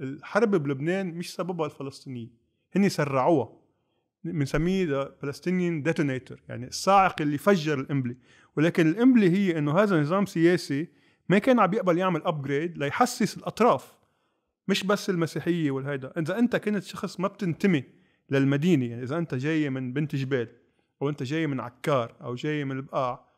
الحرب بلبنان مش سببها الفلسطينيين هن سرعوها بنسميه ذا فلسطينيان ديتونيتور يعني الصاعق اللي فجر القنبله ولكن القنبله هي انه هذا نظام سياسي ما كان عم يقبل يعمل ابجريد ليحسس الاطراف مش بس المسيحيه والهيدا اذا انت كنت شخص ما بتنتمي للمدينه يعني اذا انت جاي من بنت جبال او انت جاي من عكار او جاي من البقاع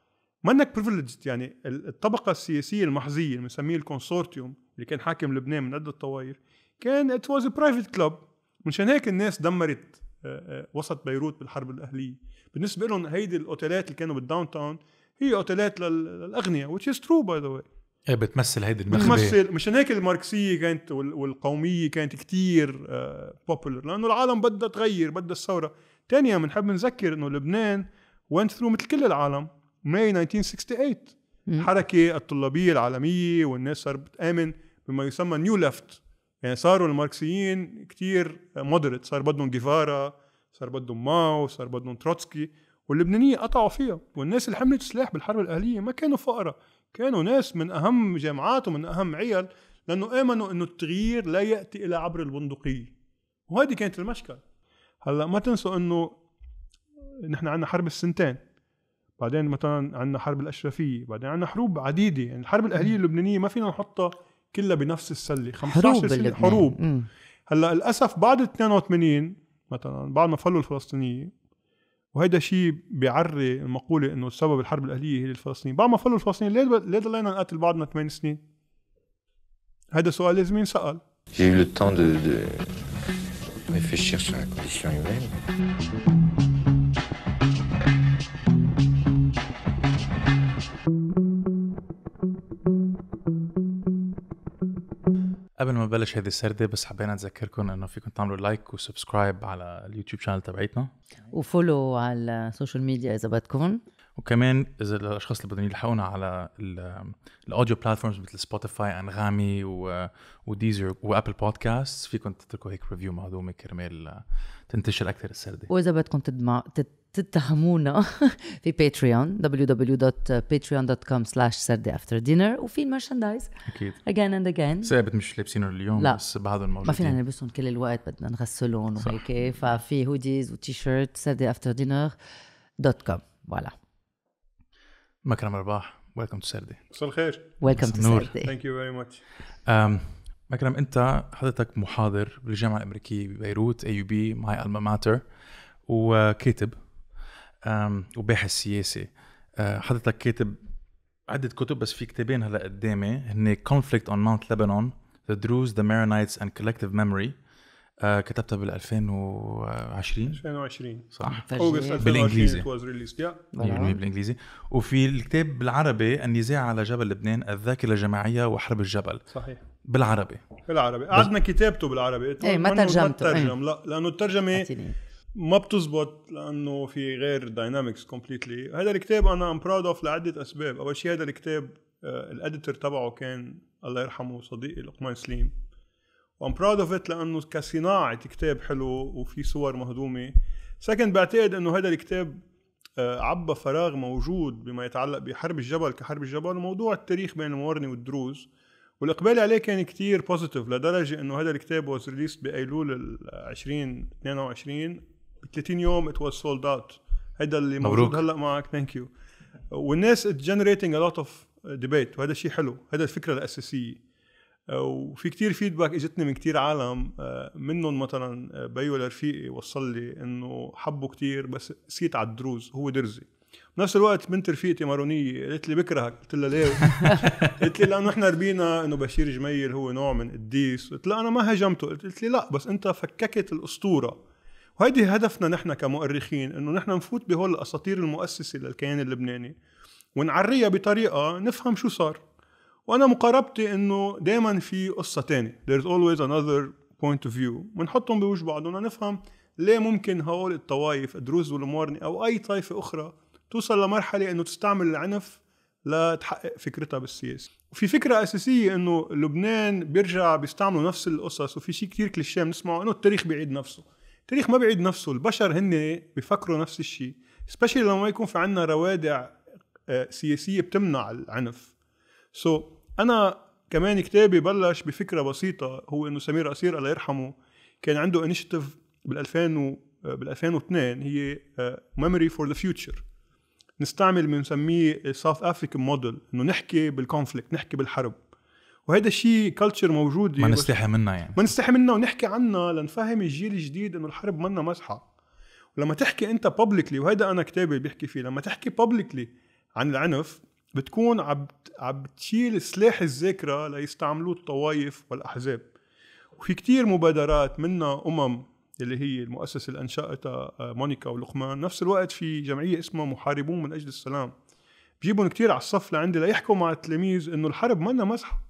منك بريفليجد يعني الطبقه السياسيه المحظيه اللي بنسميه الكونسورتيوم اللي كان حاكم لبنان من عده طوائف كان ات واز برايفت كلاب مشان هيك الناس دمرت آه، آه، وسط بيروت بالحرب الاهليه بالنسبه لهم هيدي الاوتيلات اللي كانوا بالداون تاون هي اوتيلات للاغنياء which is true by the way ايه بتمثل هيدي المخبة بتمثل مشان هيك الماركسيه كانت والقوميه كانت كتير بوبولر آه، لانه العالم بدها تغير بدها الثوره ثانيا بنحب نذكر انه لبنان went through مثل كل العالم ماي 1968 الحركه الطلابيه العالميه والناس صارت بتامن بما يسمى نيو ليفت يعني صاروا الماركسيين كتير مودريت صار بدهم جيفارا صار بدهم ماو صار بدهم تروتسكي واللبنانية قطعوا فيها والناس اللي حملت سلاح بالحرب الأهلية ما كانوا فقراء كانوا ناس من أهم جامعات ومن أهم عيال لأنه آمنوا أنه التغيير لا يأتي إلا عبر البندقية وهذه كانت المشكلة هلا ما تنسوا أنه نحن عندنا حرب السنتين بعدين مثلا عندنا حرب الأشرفية بعدين عندنا حروب عديدة يعني الحرب الأهلية اللبنانية ما فينا نحطها كلها بنفس السله 15 حروب سنه حروب مم. هلا للاسف بعد 82 مثلا بعد ما فلوا الفلسطينيه وهيدا شيء بيعري المقوله انه سبب الحرب الاهليه هي الفلسطينيين بعد ما فلوا الفلسطينيين ليه ليه ضلينا نقاتل بعدنا 8 سنين؟ هذا سؤال لازم ينسال J'ai eu le temps de, de réfléchir sur la condition humaine. قبل ما نبلش هذه السردة بس حبينا نذكركم انه فيكم تعملوا لايك وسبسكرايب على اليوتيوب شانل تبعيتنا وفولو على السوشيال ميديا اذا بدكم وكمان اذا الاشخاص اللي بدهم يلحقونا على الاوديو بلاتفورمز مثل سبوتيفاي انغامي وديزر وابل بودكاست فيكم تتركوا هيك ريفيو مهضومه كرمال تنتشر اكثر السرده واذا بدكم تدمع تتهمونا في باتريون www.patreon.com slash سردي افتر دينر وفي المرشندايز اكيد اجين اند اجين ثابت مش لابسينه اليوم لا. بس بعضهم موجودين ما فينا نلبسهم كل الوقت بدنا نغسلهم وهيك ففي هوديز وتي شيرت سردي افتر دينر دوت كوم فوالا مكرم رباح ويلكم تو سردي مساء الخير ويلكم تو سردي ثانك يو فيري ماتش مكرم انت حضرتك محاضر بالجامعه الامريكيه ببيروت اي يو بي ماي الما ماتر وكاتب وباحث سياسي أه، حضرتك كاتب عدة كتب بس في كتابين هلا قدامي هن Conflict on Mount Lebanon The دروز the Maronites and Collective Memory آه كتبتها بال 2020 2020 صح اوغست 2020 بالانجليزي بالانجليزي وفي الكتاب بالعربي النزاع على جبل لبنان الذاكره الجماعيه وحرب الجبل صحيح بالعربي بالعربي قعدنا كتابته بالعربي ايه ما ترجمته ترجم ايه. لا لانه الترجمه ما بتزبط لانه في غير داينامكس كومبليتلي هذا الكتاب انا ام براود اوف لعده اسباب اول شيء هذا الكتاب آه، الاديتور تبعه كان الله يرحمه صديقي لقمان سليم وام براود اوف ات لانه كصناعه كتاب حلو وفي صور مهضومه سكند بعتقد انه هذا الكتاب آه، عبى فراغ موجود بما يتعلق بحرب الجبل كحرب الجبل وموضوع التاريخ بين المورني والدروز والاقبال عليه كان كتير بوزيتيف لدرجه انه هذا الكتاب واز ريليست بايلول 2022 ب 30 يوم ات واز سولد اوت هذا اللي موجود هلا معك ثانك يو والناس جنريتنج ا لوت اوف ديبيت وهذا شيء حلو هذا الفكره الاساسيه وفي كتير فيدباك اجتني من كتير عالم آه، منهم مثلا آه، بيو لرفيقي وصل لي انه حبه كتير بس سيت على الدروز هو درزي بنفس الوقت بنت رفيقتي مارونية قالت لي بكرهك قلت لها ليه؟ قالت لي لانه احنا ربينا انه بشير جميل هو نوع من قديس قلت لها انا ما هاجمته قلت لي لا بس انت فككت الاسطوره وهيدي هدفنا نحن كمؤرخين انه نحن نفوت بهول الاساطير المؤسسه للكيان اللبناني ونعريها بطريقه نفهم شو صار وانا مقاربتي انه دائما في قصه تانية is always another point of view بنحطهم بوجه بعضنا نفهم ليه ممكن هول الطوائف الدروز والمورني او اي طائفه اخرى توصل لمرحله انه تستعمل العنف لتحقق فكرتها بالسياسه وفي فكرة أساسية إنه لبنان بيرجع بيستعملوا نفس القصص وفي شيء كثير كليشيه بنسمعه إنه التاريخ بيعيد نفسه التاريخ ما بيعيد نفسه البشر هن بيفكروا نفس الشيء سبيشلي لما يكون في عندنا روادع آه، سياسية بتمنع العنف سو so, انا كمان كتابي بلش بفكره بسيطه هو انه سمير اسير الله يرحمه كان عنده انيشيتيف بال 2000 بال 2002 هي ميموري فور ذا فيوتشر نستعمل ما بنسميه ساوث افريكان موديل انه نحكي بالكونفليكت نحكي بالحرب وهيدا الشيء كلتشر موجود ما نستحي منها يعني ما نستحي منها ونحكي عنها لنفهم الجيل الجديد انه الحرب منا مزحه ولما تحكي انت بابليكلي وهيدا انا كتابي بيحكي فيه لما تحكي بابليكلي عن العنف بتكون عم عم تشيل سلاح الذاكره ليستعملوه الطوائف والاحزاب وفي كتير مبادرات منها امم اللي هي المؤسسه اللي انشاتها آه، مونيكا ولقمان نفس الوقت في جمعيه اسمها محاربون من اجل السلام بجيبهم كتير على الصف لعندي ليحكوا مع التلاميذ انه الحرب مانا مزحه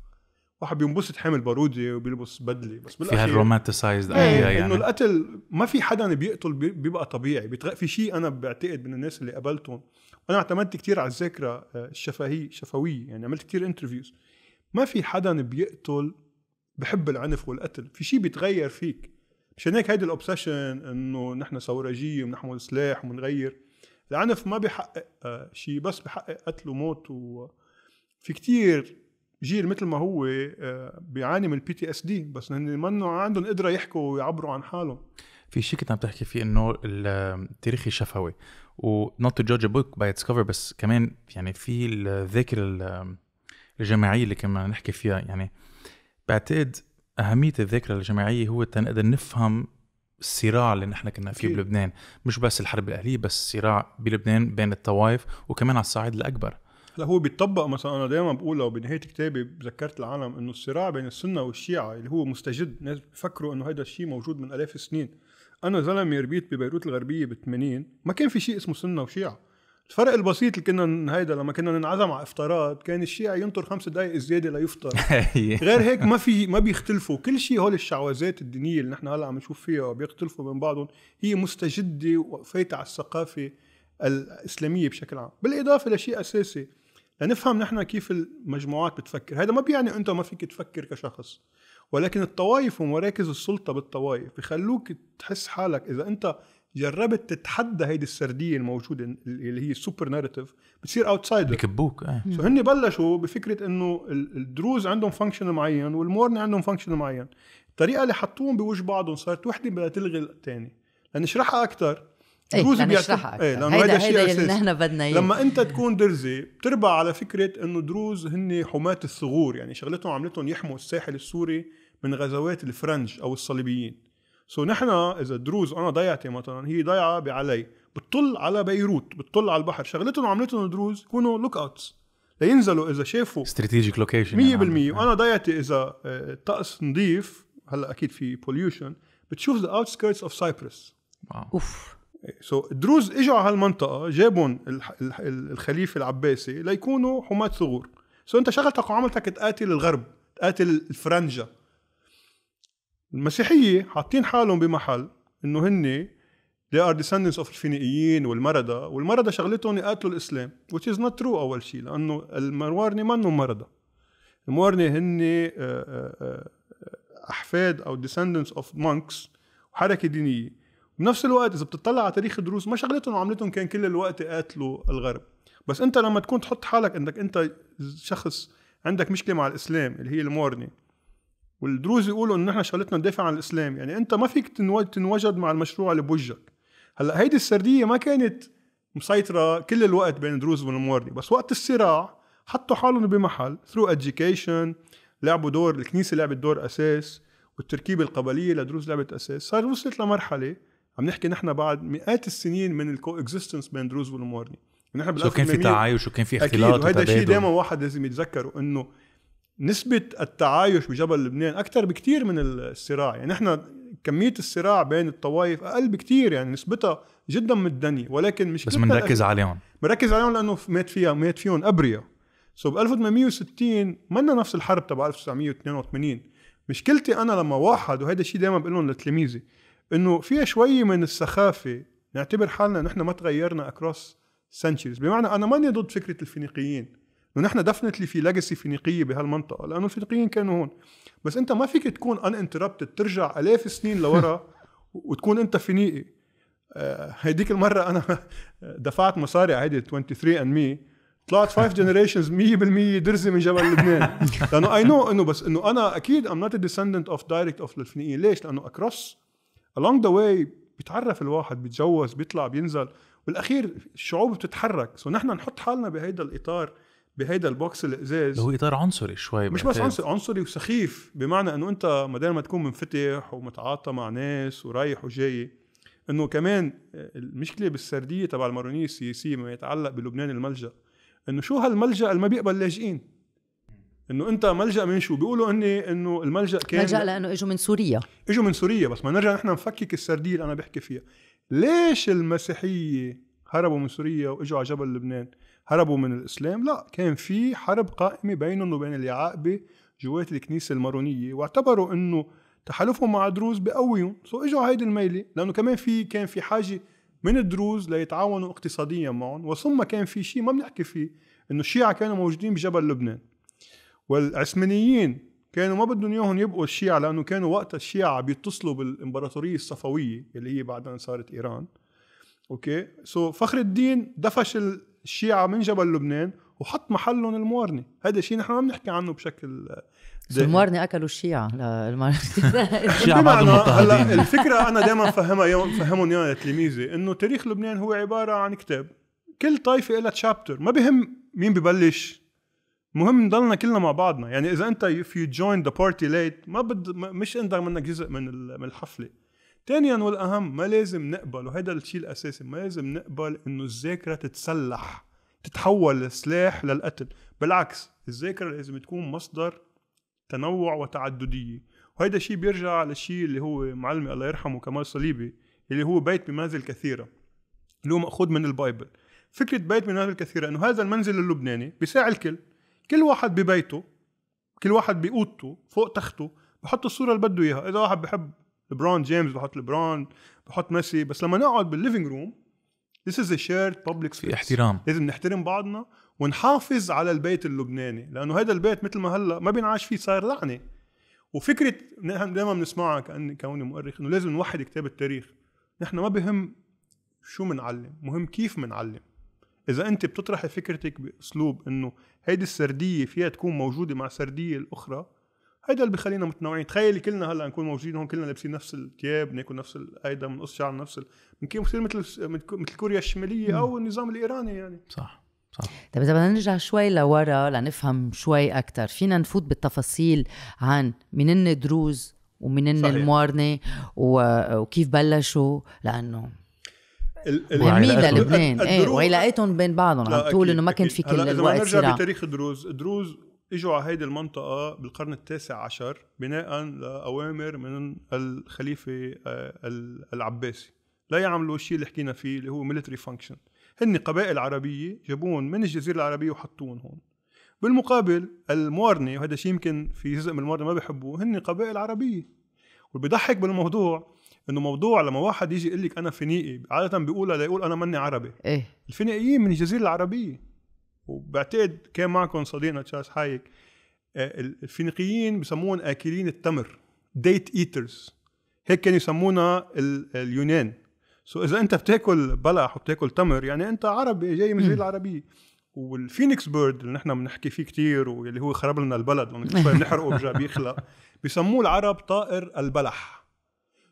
واحد بينبسط حامل باروده وبيلبس بدله بس بالاخير في هالرومانتسايزد ايه يعني انه القتل ما في حدا بيقتل بيبقى طبيعي في شيء انا بعتقد من الناس اللي قابلتهم انا اعتمدت كثير على الذاكره آه، الشفهيه الشفويه يعني عملت كثير انترفيوز ما في حدا بيقتل بحب العنف والقتل في شيء بيتغير فيك مشان هيك هيدي الاوبسيشن انه نحن ثورجيه ونحمل سلاح ونغير العنف ما بيحقق آه، شيء بس بحقق قتل وموت وفي كثير جيل مثل ما هو آه، بيعاني من البي تي اس دي بس هن منه عندهم قدره يحكوا ويعبروا عن حالهم في شيء كنت عم تحكي فيه انه التاريخ الشفوي ونوت تو جادج بوك باي اتس كفر بس كمان يعني في الذاكره الجماعيه اللي كنا نحكي فيها يعني بعتقد اهميه الذاكره الجماعيه هو تنقدر نفهم الصراع اللي نحن كنا فيه بلبنان مش بس الحرب الاهليه بس الصراع بلبنان بين الطوائف وكمان على الصعيد الاكبر هلا هو بيتطبق مثلا انا دائما بقولها وبنهايه كتابي ذكرت العالم انه الصراع بين السنه والشيعه اللي هو مستجد ناس بيفكروا انه هذا الشيء موجود من الاف السنين انا زلمه ربيت ببيروت الغربيه بال80 ما كان في شيء اسمه سنه وشيعه الفرق البسيط اللي كنا هيدا لما كنا ننعزم على افطارات كان الشيعي ينطر خمس دقائق زياده ليفطر غير هيك ما في ما بيختلفوا كل شيء هول الشعوذات الدينيه اللي نحن هلا عم نشوف فيها وبيختلفوا من بعضهم هي مستجده وفايته على الثقافه الاسلاميه بشكل عام بالاضافه لشيء اساسي لنفهم نحن كيف المجموعات بتفكر هذا ما بيعني انت ما فيك تفكر كشخص ولكن الطوائف ومراكز السلطة بالطوائف بخلوك تحس حالك إذا أنت جربت تتحدى هيدي السرديه الموجوده اللي هي السوبر ناريتيف بتصير اوتسايدر بكبوك اه سو هن بلشوا بفكره انه الدروز عندهم فانكشن معين والمورن عندهم فانكشن معين الطريقه اللي حطوهم بوجه بعضهم صارت وحده بدها تلغي الثاني لنشرحها اكثر دروز ايه اكثر ايه لانه هيدا, هيدا الشيء اللي نحن بدنا اياه لما انت تكون درزي بتربع على فكره انه دروز هن حماة الثغور يعني شغلتهم عملتهم يحموا الساحل السوري من غزوات الفرنج او الصليبيين سو نحن اذا الدروز انا ضيعتي مثلا هي ضيعه بعلي بتطل على بيروت بتطل على البحر شغلتهم وعملتهم الدروز يكونوا لوك اوتس لينزلوا اذا شافوا استراتيجيك لوكيشن 100% وانا ضيعتي اذا الطقس آه، نظيف هلا اكيد في بوليوشن بتشوف ذا اوتسكيرتس اوف سايبرس اوف سو so, الدروز اجوا على هالمنطقه جابهم الخليفه العباسي ليكونوا حماة ثغور سو so, انت شغلتك وعملتك تقاتل الغرب تقاتل الفرنجه المسيحيه حاطين حالهم بمحل انه هن they are descendants of الفينيقيين والمردة والمردة شغلتهم يقاتلوا الإسلام which is not true أول شيء لأنه الموارنة انهم مردة الموارنة هن آه، آه، آه، أحفاد أو descendants of monks وحركة دينية بنفس الوقت إذا بتطلع على تاريخ الدروز ما شغلتهم وعملتهم كان كل الوقت يقاتلوا الغرب بس أنت لما تكون تحط حالك أنك أنت شخص عندك مشكلة مع الإسلام اللي هي الموارنة والدروز يقولوا ان احنا شغلتنا ندافع عن الاسلام يعني انت ما فيك تنوجد مع المشروع اللي بوجهك هلا هيدي السرديه ما كانت مسيطره كل الوقت بين دروز والموارني بس وقت الصراع حطوا حالهم بمحل ثرو education لعبوا دور الكنيسه لعبت دور اساس والتركيبه القبليه لدروز لعبت اساس صار وصلت لمرحله عم نحكي نحن بعد مئات السنين من الكو اكزيستنس بين دروز والموارني يعني نحن شو كان في تعايش وكان في اختلاط وهذا الشيء دائما واحد لازم يتذكره انه نسبة التعايش بجبل لبنان أكثر بكثير من الصراع يعني نحن كمية الصراع بين الطوائف أقل بكثير يعني نسبتها جدا متدنية ولكن مش بس بنركز عليهم بنركز عليهم لأنه مات فيها مات فيهم أبرياء سو ب 1860 منا نفس الحرب تبع 1982 مشكلتي أنا لما واحد وهيدا الشيء دائما بقول لهم لتلاميذي إنه فيها شوي من السخافة نعتبر حالنا نحن ما تغيرنا أكروس سنتشريز بمعنى أنا ماني ضد فكرة الفينيقيين ونحن دفنتلي في ليجاسي فينيقيه بهالمنطقه لانه الفينيقيين كانوا هون بس انت ما فيك تكون ان انتربتد ترجع الاف السنين لورا وتكون انت فينيقي آه، هيديك المره انا دفعت مصاري على هيدي 23 اند مي طلعت 5 جنريشنز 100% درزي من جبل لبنان لانه اي نو انه بس انه انا اكيد ام نوت ديسندنت اوف دايركت اوف الفينيقيين ليش؟ لانه اكروس along ذا واي بيتعرف الواحد بيتجوز بيطلع بينزل بالاخير الشعوب بتتحرك سو نحن نحط حالنا بهيدا الاطار بهيدا البوكس الازاز هو اطار عنصري شوي مش بس عنصري عنصري وسخيف بمعنى انه انت ما دام ما تكون منفتح ومتعاطى مع ناس ورايح وجاي انه كمان المشكله بالسرديه تبع المارونيه السياسيه ما يتعلق بلبنان الملجا انه شو هالملجا اللي ما بيقبل لاجئين انه انت ملجا من شو بيقولوا اني انه الملجا كان ملجا لانه اجوا من سوريا اجوا من سوريا بس ما نرجع نحن نفكك السرديه اللي انا بحكي فيها ليش المسيحيه هربوا من سوريا واجوا على جبل لبنان هربوا من الاسلام لا كان في حرب قائمه بينهم وبين اليعاقبه جوات الكنيسه المارونيه واعتبروا انه تحالفهم مع الدروز بقويهم سو اجوا هيدي الميله لانه كمان في كان في حاجه من الدروز ليتعاونوا اقتصاديا معهم وثم كان في شيء ما بنحكي فيه انه الشيعه كانوا موجودين بجبل لبنان والعثمانيين كانوا ما بدهم اياهم يبقوا الشيعة لانه كانوا وقتها الشيعة بيتصلوا بالامبراطورية الصفوية اللي هي بعدين صارت ايران اوكي سو so, فخر الدين دفش الشيعة من جبل لبنان وحط محلهم الموارنة هذا شيء نحن ما بنحكي عنه بشكل الموارنة أكلوا الشيعة لا الشيعة هلا الفكرة أنا دائما فهمها يوم فهمهم يا تلميذي إنه تاريخ لبنان هو عبارة عن كتاب كل طائفة لها تشابتر ما بهم مين ببلش مهم نضلنا كلنا مع بعضنا يعني إذا أنت if you join the party late ما بد مش أنت منك جزء من من الحفلة ثانيا والاهم ما لازم نقبل وهذا الشيء الاساسي ما لازم نقبل انه الذاكره تتسلح تتحول لسلاح للقتل بالعكس الذاكره لازم تكون مصدر تنوع وتعدديه وهذا الشيء بيرجع للشيء اللي هو معلمي الله يرحمه كمال صليبي اللي هو بيت بمنازل كثيره اللي هو مأخوذ من البايبل فكرة بيت بمنازل كثيرة انه هذا المنزل اللبناني بيساع الكل كل واحد ببيته كل واحد بأوضته فوق تخته بحط الصورة اللي بده اياها اذا واحد بحب لبرون جيمس بحط لبرون بحط ميسي بس لما نقعد بالليفينج روم This is a shared public space في احترام لازم نحترم بعضنا ونحافظ على البيت اللبناني لانه هذا البيت مثل ما هلا ما بينعاش فيه صاير لعنه وفكره نحن دائما بنسمعها كاني كوني مؤرخ انه لازم نوحد كتاب التاريخ نحن ما بهم شو منعلم مهم كيف منعلم اذا انت بتطرحي فكرتك باسلوب انه هيدي السرديه فيها تكون موجوده مع السرديه الاخرى هيدا اللي بخلينا متنوعين تخيلي كلنا هلا نكون موجودين هون كلنا لابسين نفس الثياب بناكل نفس هيدا بنقص شعر نفس بنكون بصير مثل مثل كوريا الشماليه او النظام الايراني يعني صح صح. طيب اذا بدنا نرجع شوي لورا لنفهم شوي اكثر فينا نفوت بالتفاصيل عن منن دروز ومنن الموارنه وكيف بلشوا لانه العميل للبنان ايه وعلاقتهم بين بعضهم عم تقول انه ما كان في كل الوقت هلا اذا نرجع بتاريخ دروز دروز اجوا على هيدي المنطقه بالقرن التاسع عشر بناء لاوامر من الخليفه آه، العباسي لا يعملوا الشيء اللي حكينا فيه اللي هو ميلتري فانكشن هن قبائل عربيه جابوهم من الجزيره العربيه وحطوهم هون بالمقابل الموارني وهذا شيء يمكن في جزء من الموارنه ما بيحبوه هن قبائل عربيه واللي بيضحك بالموضوع انه موضوع لما واحد يجي يقول لك انا فينيقي عاده بيقولها ليقول انا ماني عربي إيه؟ الفينيقيين من الجزيره العربيه وبعتقد كان معكم صديقنا تشارلز حايك آه، الفينيقيين بسموهم اكلين التمر ديت ايترز هيك كانوا يسمونا اليونان سو اذا انت بتاكل بلح وبتاكل تمر يعني انت عربي جاي من الجزيره العربيه والفينيكس بيرد اللي نحن بنحكي فيه كثير واللي هو خرب لنا البلد ونحرقه بيخلق بيسموه العرب طائر البلح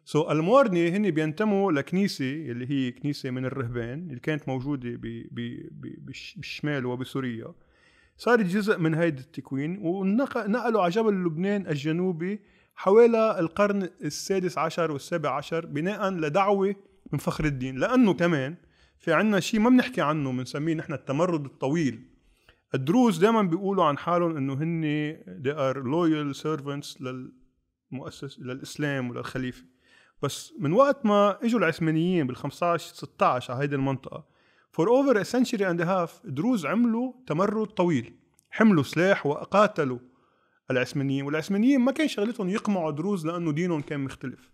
سو so, المورني هن بينتموا لكنيسه اللي هي كنيسه من الرهبان اللي كانت موجوده ب, ب, ب بالشمال وبسوريا صارت جزء من هيدا التكوين ونقلوا على جبل لبنان الجنوبي حوالي القرن السادس عشر والسابع عشر بناء لدعوه من فخر الدين لانه كمان في عنا شيء ما بنحكي عنه بنسميه نحن التمرد الطويل الدروز دائما بيقولوا عن حالهم انه هن they are loyal servants للمؤسس للاسلام وللخليفه بس من وقت ما اجوا العثمانيين بال 15 16 على هيدي المنطقه فور اوفر سنشري اند هاف دروز عملوا تمرد طويل حملوا سلاح وقاتلوا العثمانيين والعثمانيين ما كان شغلتهم يقمعوا دروز لانه دينهم كان مختلف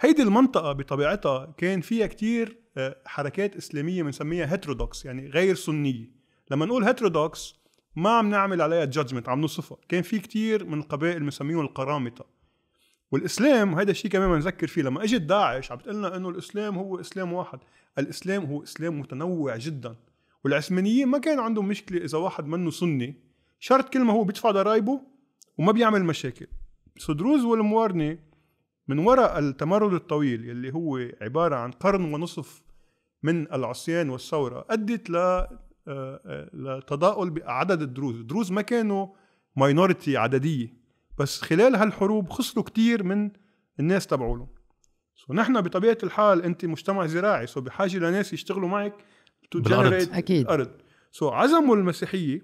هيدي المنطقه بطبيعتها كان فيها كتير آه، حركات اسلاميه بنسميها هيترودوكس يعني غير سنيه لما نقول هيترودوكس ما عم نعمل عليها جادجمنت عم نوصفها كان في كتير من القبائل بنسميهم القرامطه والاسلام هذا الشيء كمان بنذكر فيه لما اجت داعش عم لنا انه الاسلام هو اسلام واحد الاسلام هو اسلام متنوع جدا والعثمانيين ما كان عندهم مشكله اذا واحد منه سني شرط كل ما هو بيدفع ضرايبه وما بيعمل مشاكل سدروز والموارنه من وراء التمرد الطويل اللي هو عباره عن قرن ونصف من العصيان والثوره ادت ل آه، آه، لتضاؤل بعدد الدروز الدروز ما كانوا ماينورتي عدديه بس خلال هالحروب خسروا كتير من الناس تبعولهم سو نحن بطبيعه الحال انت مجتمع زراعي سو بحاجه لناس يشتغلوا معك تو جنريت اكيد ارض سو عزموا المسيحيه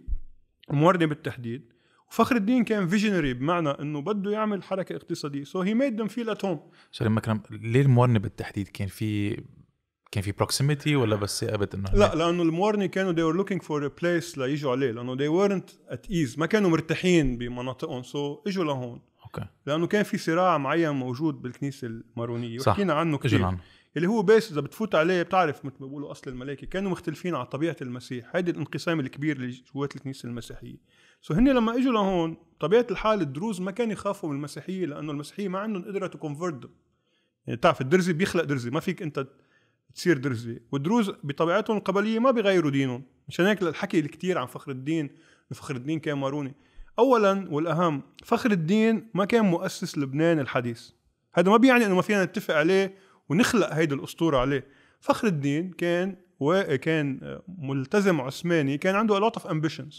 الموردة بالتحديد وفخر الدين كان فيجنري بمعنى انه بده يعمل حركه اقتصاديه سو هي ميد ذم فيل ات هوم سوري مكرم ليه الموارنه بالتحديد كان في كان في بروكسيميتي ولا بس ثابت انه لا لانه الموارني كانوا they were looking for a place ليجوا عليه لانه they weren't at ease ما كانوا مرتاحين بمناطقهم سو so اجوا لهون اوكي لانه كان في صراع معين موجود بالكنيسه المارونيه صح. وحكينا عنه كثير اللي هو بيس اذا بتفوت عليه بتعرف مثل ما بيقولوا اصل الملائكه كانوا مختلفين على طبيعه المسيح هيدي الانقسام الكبير اللي جوات الكنيسه المسيحيه سو هن لما اجوا لهون طبيعه الحال الدروز ما كانوا يخافوا من المسيحيه لانه المسيحيه ما عندهم قدره تو يعني بتعرف الدرزي بيخلق درزي ما فيك انت تصير درزة والدروز بطبيعتهم القبلية ما بيغيروا دينهم مشان هيك الحكي الكتير عن فخر الدين فخر الدين كاماروني اولا والاهم فخر الدين ما كان مؤسس لبنان الحديث هذا ما بيعني انه ما فينا نتفق عليه ونخلق هيدي الاسطوره عليه فخر الدين كان وكان ملتزم عثماني كان عنده a lot of ambitions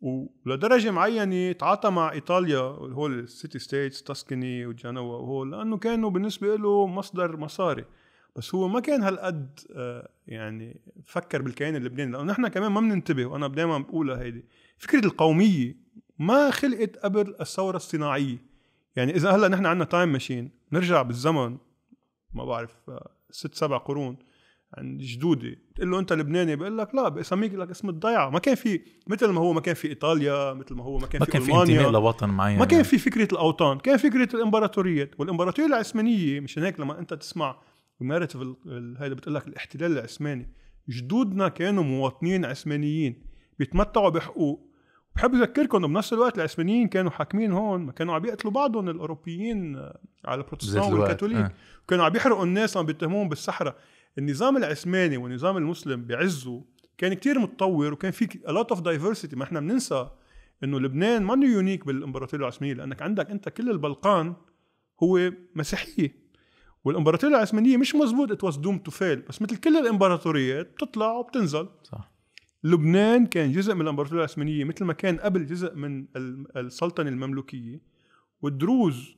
ولدرجة معينة تعاطى مع إيطاليا هول السيتي ستيتس تاسكني وجنوا وهول لأنه كانوا بالنسبة له مصدر مصاري بس هو ما كان هالقد آه، يعني فكر بالكيان اللبناني لانه نحن كمان ما بننتبه وانا دائما بقولها هيدي فكره القوميه ما خلقت قبل الثوره الصناعيه يعني اذا هلا نحن عندنا تايم ماشين نرجع بالزمن ما بعرف آه، ست سبع قرون عند جدودي بتقول له انت لبناني بقول لك لا بسميك لك اسم الضيعه ما كان في مثل ما هو ما كان في ايطاليا مثل ما هو ما كان ما في كان المانيا في انتماء لوطن معين ما كان في فكره الاوطان كان فكره الامبراطوريات والامبراطوريه العثمانيه مشان هيك لما انت تسمع والناريتيف هيدا بتقول لك الاحتلال العثماني جدودنا كانوا مواطنين عثمانيين بيتمتعوا بحقوق بحب اذكركم انه بنفس الوقت العثمانيين كانوا حاكمين هون ما كانوا عم يقتلوا بعضهم الاوروبيين آه، على البروتستان والكاثوليك أه. كانوا عم يحرقوا الناس عم بيتهموهم بالصحراء النظام العثماني والنظام المسلم بعزه كان كتير متطور وكان في a lot of diversity ما احنا بننسى انه لبنان ما يونيك بالامبراطوريه العثمانيه لانك عندك انت كل البلقان هو مسيحيه والامبراطوريه العثمانيه مش مزبوط ات واز دوم تو فيل بس مثل كل الامبراطوريات بتطلع وبتنزل صح لبنان كان جزء من الامبراطوريه العثمانيه مثل ما كان قبل جزء من السلطنه المملوكيه والدروز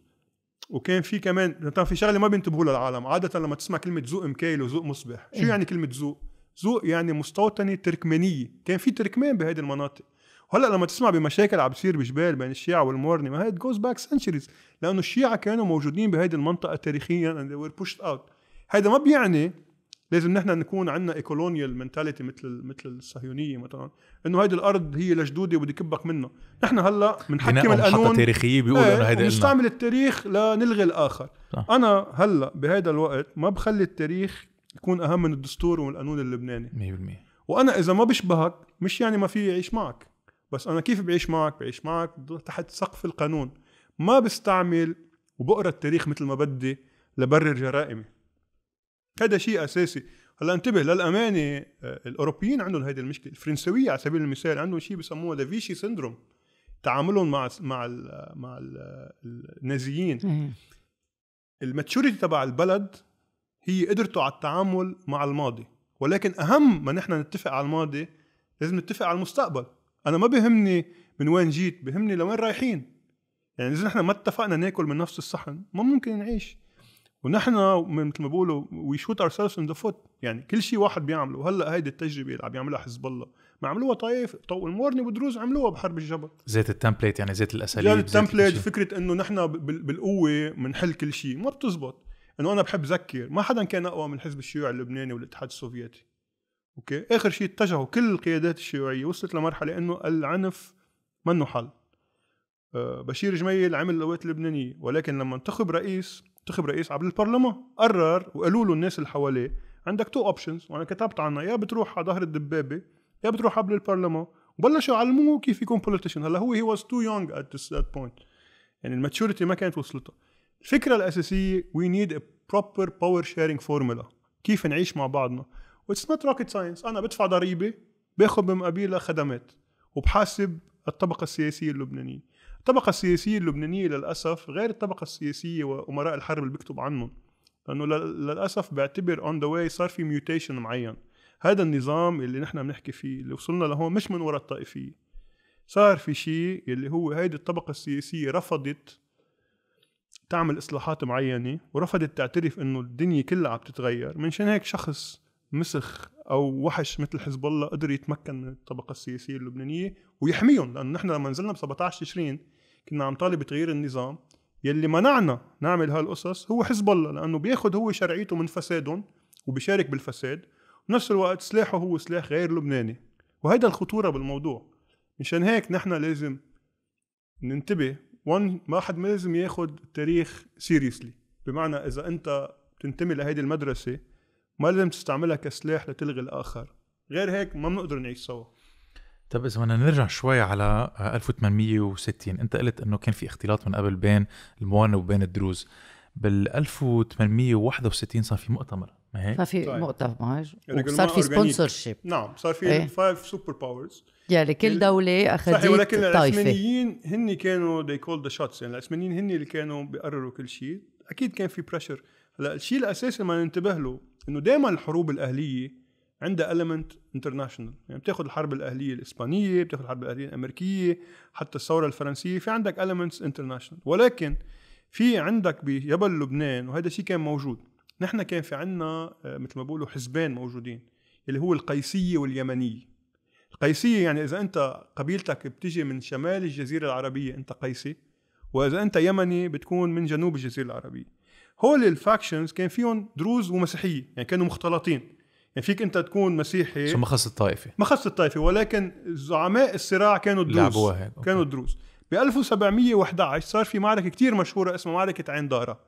وكان في كمان في شغله ما بينتبهوا لها العالم عاده لما تسمع كلمه زوق مكايل وزوق مصبح شو إيه. يعني كلمه زوق زوق يعني مستوطنه تركمانيه كان في تركمان بهذه المناطق هلا لما تسمع بمشاكل عم بتصير بجبال بين الشيعة والمورني ما هي جوز باك سنشريز لانه الشيعة كانوا موجودين بهيدي المنطقة تاريخيا اند وير بوشت اوت هيدا ما بيعني لازم نحن نكون عندنا ايكولونيال منتاليتي مثل مثل الصهيونيه مثلا انه هيدي الارض هي لجدودي وبدي كبك منها نحن هلا بنحكم القانون تاريخيه بيقولوا إيه، انه هيدا بنستعمل التاريخ لنلغي الاخر صح. آه. انا هلا بهيدا الوقت ما بخلي التاريخ يكون اهم من الدستور والقانون اللبناني 100% وانا اذا ما بشبهك مش يعني ما في يعيش معك بس انا كيف بعيش معك بعيش معك تحت سقف القانون ما بستعمل وبقرا التاريخ مثل ما بدي لبرر جرائمي هذا شيء اساسي هلا انتبه للامانه آه، الاوروبيين عندهم هذه المشكله الفرنسويه على سبيل المثال عندهم شيء بسموه دافيشي سندروم تعاملهم مع مع مع النازيين الماتشوريتي تبع البلد هي قدرته على التعامل مع الماضي ولكن اهم ما نحن نتفق على الماضي لازم نتفق على المستقبل انا ما بهمني من وين جيت بهمني لوين رايحين يعني اذا نحن ما اتفقنا ناكل من نفس الصحن ما ممكن نعيش ونحن مثل ما بيقولوا وي شوت اور سيلفز ان ذا فوت يعني كل شيء واحد بيعمله هلا هيدي التجربه اللي عم يعملها حزب الله ما عملوها طائف طو المورني ودروز عملوها بحرب الجبل زيت التمبليت يعني زيت الاساليب زيت التمبليت فكره انه نحن بالقوه بنحل كل شيء ما بتزبط انه انا بحب ذكر ما حدا كان اقوى من الحزب الشيوعي اللبناني والاتحاد السوفيتي اوكي اخر شيء اتجهوا كل القيادات الشيوعيه وصلت لمرحله انه العنف منه حل آه، بشير جميل عمل القوات اللبنانيه ولكن لما انتخب رئيس انتخب رئيس عبر البرلمان قرر وقالوا له الناس اللي حواليه عندك تو اوبشنز وانا كتبت عنها يا بتروح على ظهر الدبابه يا بتروح عبر البرلمان وبلشوا يعلموه كيف يكون بوليتيشن هلا هو هي واز تو يونغ ات ذات بوينت يعني الماتشوريتي ما كانت وصلته الفكره الاساسيه وي نيد ا بروبر باور شيرنج فورمولا كيف نعيش مع بعضنا واتس نوت روكيت ساينس انا بدفع ضريبه باخذ بمقابلها خدمات وبحاسب الطبقه السياسيه اللبنانيه الطبقه السياسيه اللبنانيه للاسف غير الطبقه السياسيه وامراء الحرب اللي بيكتب عنهم لانه للاسف بعتبر اون ذا واي صار في ميوتيشن معين هذا النظام اللي نحن بنحكي فيه اللي وصلنا لهون مش من وراء الطائفيه صار في شيء اللي هو هيدي الطبقه السياسيه رفضت تعمل اصلاحات معينه ورفضت تعترف انه الدنيا كلها عم تتغير منشان هيك شخص مسخ او وحش مثل حزب الله قدر يتمكن من الطبقه السياسيه اللبنانيه ويحميهم لانه نحن لما نزلنا ب 17 تشرين كنا عم نطالب بتغيير النظام يلي منعنا نعمل هالقصص هو حزب الله لانه بياخذ هو شرعيته من فسادهم وبيشارك بالفساد وبنفس الوقت سلاحه هو سلاح غير لبناني وهيدا الخطوره بالموضوع مشان هيك نحن لازم ننتبه وان ما حد ما لازم ياخذ التاريخ سيريسلي بمعنى اذا انت بتنتمي لهيدي المدرسه ما لازم تستعملها كسلاح لتلغي الآخر غير هيك ما بنقدر نعيش سوا طب إذا بدنا نرجع شوي على 1860 أنت قلت أنه كان في اختلاط من قبل بين الموان وبين الدروز بال 1861 صار في مؤتمر ما هيك؟ صار في طيب. مؤتمر يعني صار في سبونسر شيب نعم صار في فايف سوبر باورز يعني كل يعني دولة أخذت صحيح ولكن العثمانيين هن كانوا they كول the shots يعني العثمانيين هن اللي كانوا بيقرروا كل شيء أكيد كان في بريشر هلا الشيء الاساسي ما ننتبه له انه دائما الحروب الاهليه عندها المنت انترناشونال يعني بتاخذ الحرب الاهليه الاسبانيه بتاخذ الحرب الاهليه الامريكيه حتى الثوره الفرنسيه في عندك المنتس انترناشونال ولكن في عندك بجبل لبنان وهذا الشيء كان موجود نحن كان في عندنا آه، مثل ما بقولوا حزبين موجودين اللي هو القيسيه واليمنيه القيسيه يعني اذا انت قبيلتك بتجي من شمال الجزيره العربيه انت قيسي واذا انت يمني بتكون من جنوب الجزيره العربيه هول الفاكشنز كان فيهم دروز ومسيحيه يعني كانوا مختلطين يعني فيك انت تكون مسيحي شو خص الطائفه ما خص الطائفه ولكن زعماء الصراع كانوا دروز كانوا دروز ب 1711 صار في معركه كتير مشهوره اسمها معركه عين داره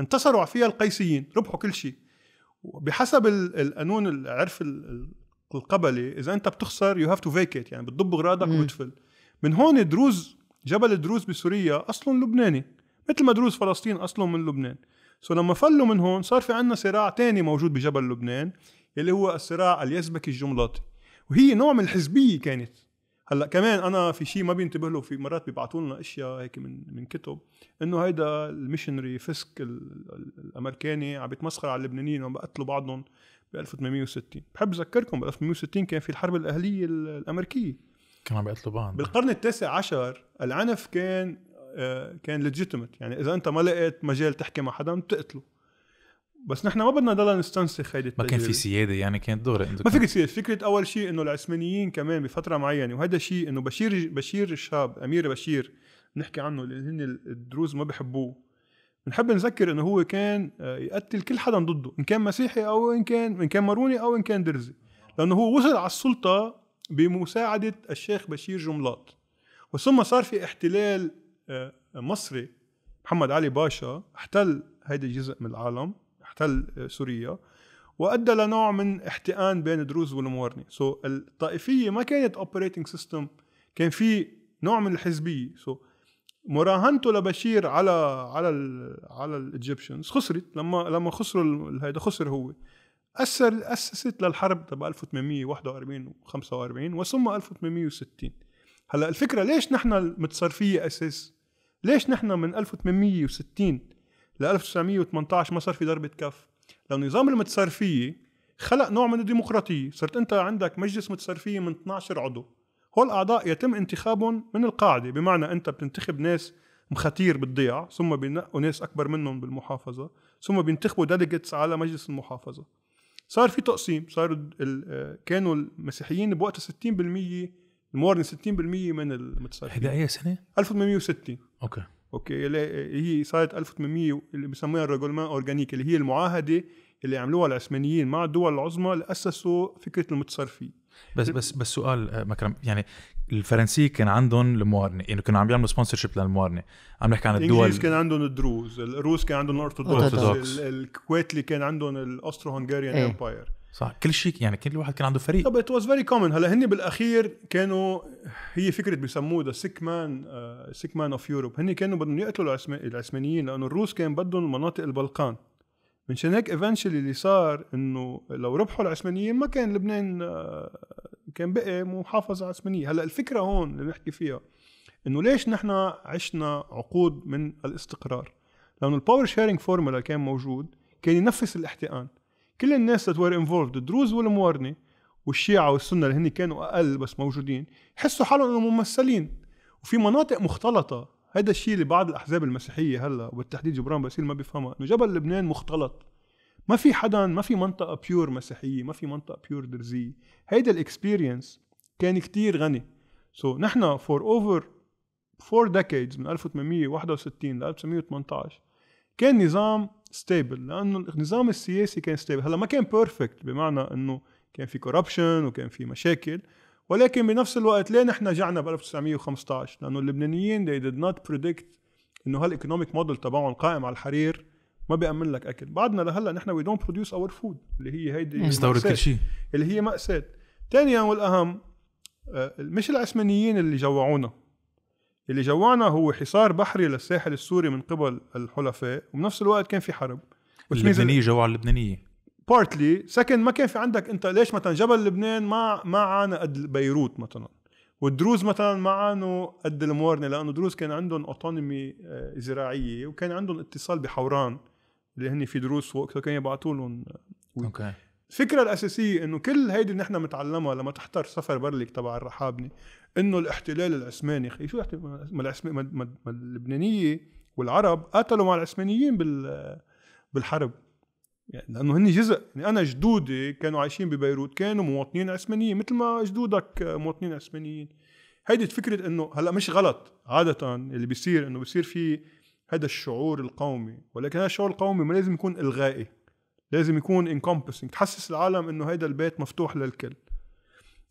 انتصروا فيها القيسيين ربحوا كل شيء بحسب القانون العرف القبلي اذا انت بتخسر يو هاف تو فيكيت يعني بتضب غراضك وبتفل من هون دروز جبل دروز بسوريا اصلا لبناني مثل ما دروز فلسطين اصلا من لبنان سو لما فلوا من هون صار في عندنا صراع تاني موجود بجبل لبنان اللي هو الصراع اليزبكي الجملاطي وهي نوع من الحزبيه كانت هلا كمان انا في شيء ما بينتبه له في مرات بيبعثوا لنا اشياء هيك من من كتب انه هيدا الميشنري فسك الامريكاني عم بيتمسخر على اللبنانيين وعم بقتلوا بعضهم ب 1860 بحب اذكركم ب 1860 كان في الحرب الاهليه الامريكيه كانوا عم بيقتلوا بعض بالقرن التاسع عشر العنف كان آه، كان ليجيتيمت يعني اذا انت ما لقيت مجال تحكي مع حدا بتقتله بس نحن ما بدنا نضل نستنسخ هيدي ما كان في سياده يعني كانت دغري ما فيك تسياد فكره اول شيء انه العثمانيين كمان بفتره معينه وهذا شيء انه بشير بشير الشاب امير بشير بنحكي عنه اللي هن الدروز ما بحبوه بنحب نذكر انه هو كان آه، يقتل كل حدا ضده ان كان مسيحي او ان كان ان كان ماروني او ان كان درزي لانه هو وصل على السلطه بمساعده الشيخ بشير جملاط وثم صار في احتلال آه، مصري محمد علي باشا احتل هيدا الجزء من العالم احتل آه، سوريا وادى لنوع من احتقان بين الدروز والموارنه سو so, الطائفيه ما كانت اوبريتنج سيستم كان في نوع من الحزبيه سو so, مراهنته لبشير على على الـ على الايجيبشنز خسرت لما لما خسروا هيدا خسر هو اثر اسست للحرب تبع 1841 و45 وثم 1860 هلا الفكره ليش نحن متصرفيه اساس ليش نحن من 1860 ل 1918 ما صار في ضربه كف؟ لانه نظام المتصرفيه خلق نوع من الديمقراطيه، صرت انت عندك مجلس متصرفيه من 12 عضو، هول الاعضاء يتم انتخابهم من القاعده، بمعنى انت بتنتخب ناس مخاتير بالضيع، ثم بينقوا ناس اكبر منهم بالمحافظه، ثم بينتخبوا ديليجيتس على مجلس المحافظه. صار في تقسيم، صار آه، كانوا المسيحيين بوقتها 60% الموارنه 60% من المتصرفين هذا اي سنه؟ 1860 اوكي اوكي اللي هي صارت 1800 اللي بسموها الريجولمان اورجانيك اللي هي المعاهده اللي عملوها العثمانيين مع الدول العظمى اللي اسسوا فكره المتصرفيه بس بس بس سؤال آه، مكرم يعني الفرنسي كان عندهم الموارنه يعني كانوا عم يعملوا سبونسر شيب للموارنه عم نحكي عن الدول الانجليز كان عندهم الدروز الروس كان عندهم الارثوذكس الكويت اللي كان عندهم الاسترو هنغاريان امباير صح كل شيء يعني كل واحد كان عنده فريق طب ات واز فيري كومن هلا هن بالاخير كانوا هي فكره بيسموه ذا سيك مان سيك مان اوف يوروب هن كانوا بدهم يقتلوا العثمانيين لانه الروس كان بدهم مناطق البلقان منشان هيك ايفنشلي اللي صار انه لو ربحوا العثمانيين ما كان لبنان uh, كان بقي محافظه عثمانيه هلا الفكره هون اللي بنحكي فيها انه ليش نحن عشنا عقود من الاستقرار لانه الباور شيرنج فورمولا كان موجود كان ينفس الاحتقان كل الناس that were involved الدروز والموارنه والشيعة والسنة اللي هن كانوا أقل بس موجودين حسوا حالهم إنهم ممثلين وفي مناطق مختلطة هذا الشيء اللي بعض الأحزاب المسيحية هلا وبالتحديد جبران باسيل ما بيفهمها إنه جبل لبنان مختلط ما في حدا ما في منطقة بيور مسيحية ما في منطقة بيور درزية هيدا الاكسبيرينس كان كتير غني سو so, نحن فور اوفر فور ديكيدز من 1861 ل 1918 كان نظام ستيبل لانه النظام السياسي كان ستيبل هلا ما كان بيرفكت بمعنى انه كان في كوربشن وكان في مشاكل ولكن بنفس الوقت ليه نحن جعنا ب 1915 لانه اللبنانيين they did not predict انه هالايكونوميك موديل تبعهم قائم على الحرير ما بيأمن لك اكل بعدنا لهلا نحن وي دونت برودوس اور فود اللي هي هيدي يعني مستورد كل شيء اللي هي مأساة ثانيا والاهم آه، مش العثمانيين اللي جوعونا اللي جوعنا هو حصار بحري للساحل السوري من قبل الحلفاء وبنفس الوقت كان في حرب اللبنانيه جوعة اللبنانيه بارتلي سكن ما كان في عندك انت ليش مثلا جبل لبنان ما ما عانى قد بيروت مثلا والدروز مثلا ما عانوا قد المورني لانه دروز كان عندهم اوتونومي آه، زراعيه وكان عندهم اتصال بحوران اللي هن في دروز وقتها كانوا يبعثوا لهم اوكي آه، الفكره الاساسيه انه كل هيدي اللي نحن بنتعلمها لما تحضر سفر برلك تبع الرحابني انه الاحتلال العثماني خي شو ما العثماني ما اللبنانيه والعرب قاتلوا مع العثمانيين بال بالحرب يعني لانه هن جزء يعني انا جدودي كانوا عايشين ببيروت كانوا مواطنين عثمانيين مثل ما جدودك مواطنين عثمانيين هيدي فكره انه هلا مش غلط عاده اللي بيصير انه بيصير في هذا الشعور القومي ولكن هذا الشعور القومي ما لازم يكون الغائي لازم يكون انكومبسنج تحسس العالم انه هيدا البيت مفتوح للكل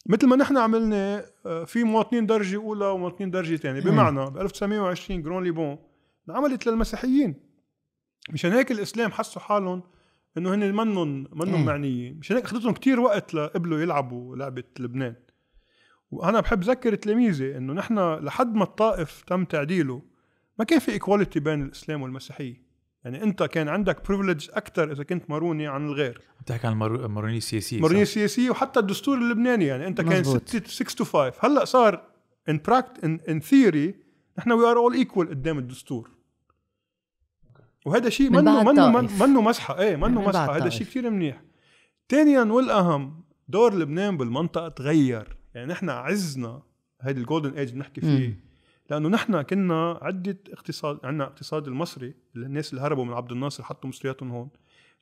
مثل ما نحن عملنا آه، في مواطنين درجه اولى ومواطنين درجه ثانيه بمعنى ب 1920 جرون ليبون انعملت للمسيحيين مشان هيك الاسلام حسوا حالهم انه هن منن منن معنيين مشان هيك اخذتهم كثير وقت لقبلوا يلعبوا لعبه لبنان وانا بحب ذكر تلاميذي انه نحن لحد ما الطائف تم تعديله ما كان في ايكواليتي بين الاسلام والمسيحيه يعني انت كان عندك بريفليج اكثر اذا كنت ماروني عن الغير بتحكي عن الماروني السياسيه الماروني السياسيه وحتى الدستور اللبناني يعني انت كان 6 تو 5 هلا صار ان براكت ان ثيوري نحن وي ار اول ايكوال قدام الدستور وهذا شيء منه منه منه مسحه ايه منه يعني من مسحه هذا شيء كثير منيح ثانيا والاهم دور لبنان بالمنطقه تغير يعني نحن عزنا هيدي الجولدن ايج بنحكي فيه لانه نحن كنا عده اقتصاد عندنا اقتصاد المصري الناس اللي هربوا من عبد الناصر حطوا مستوياتهم هون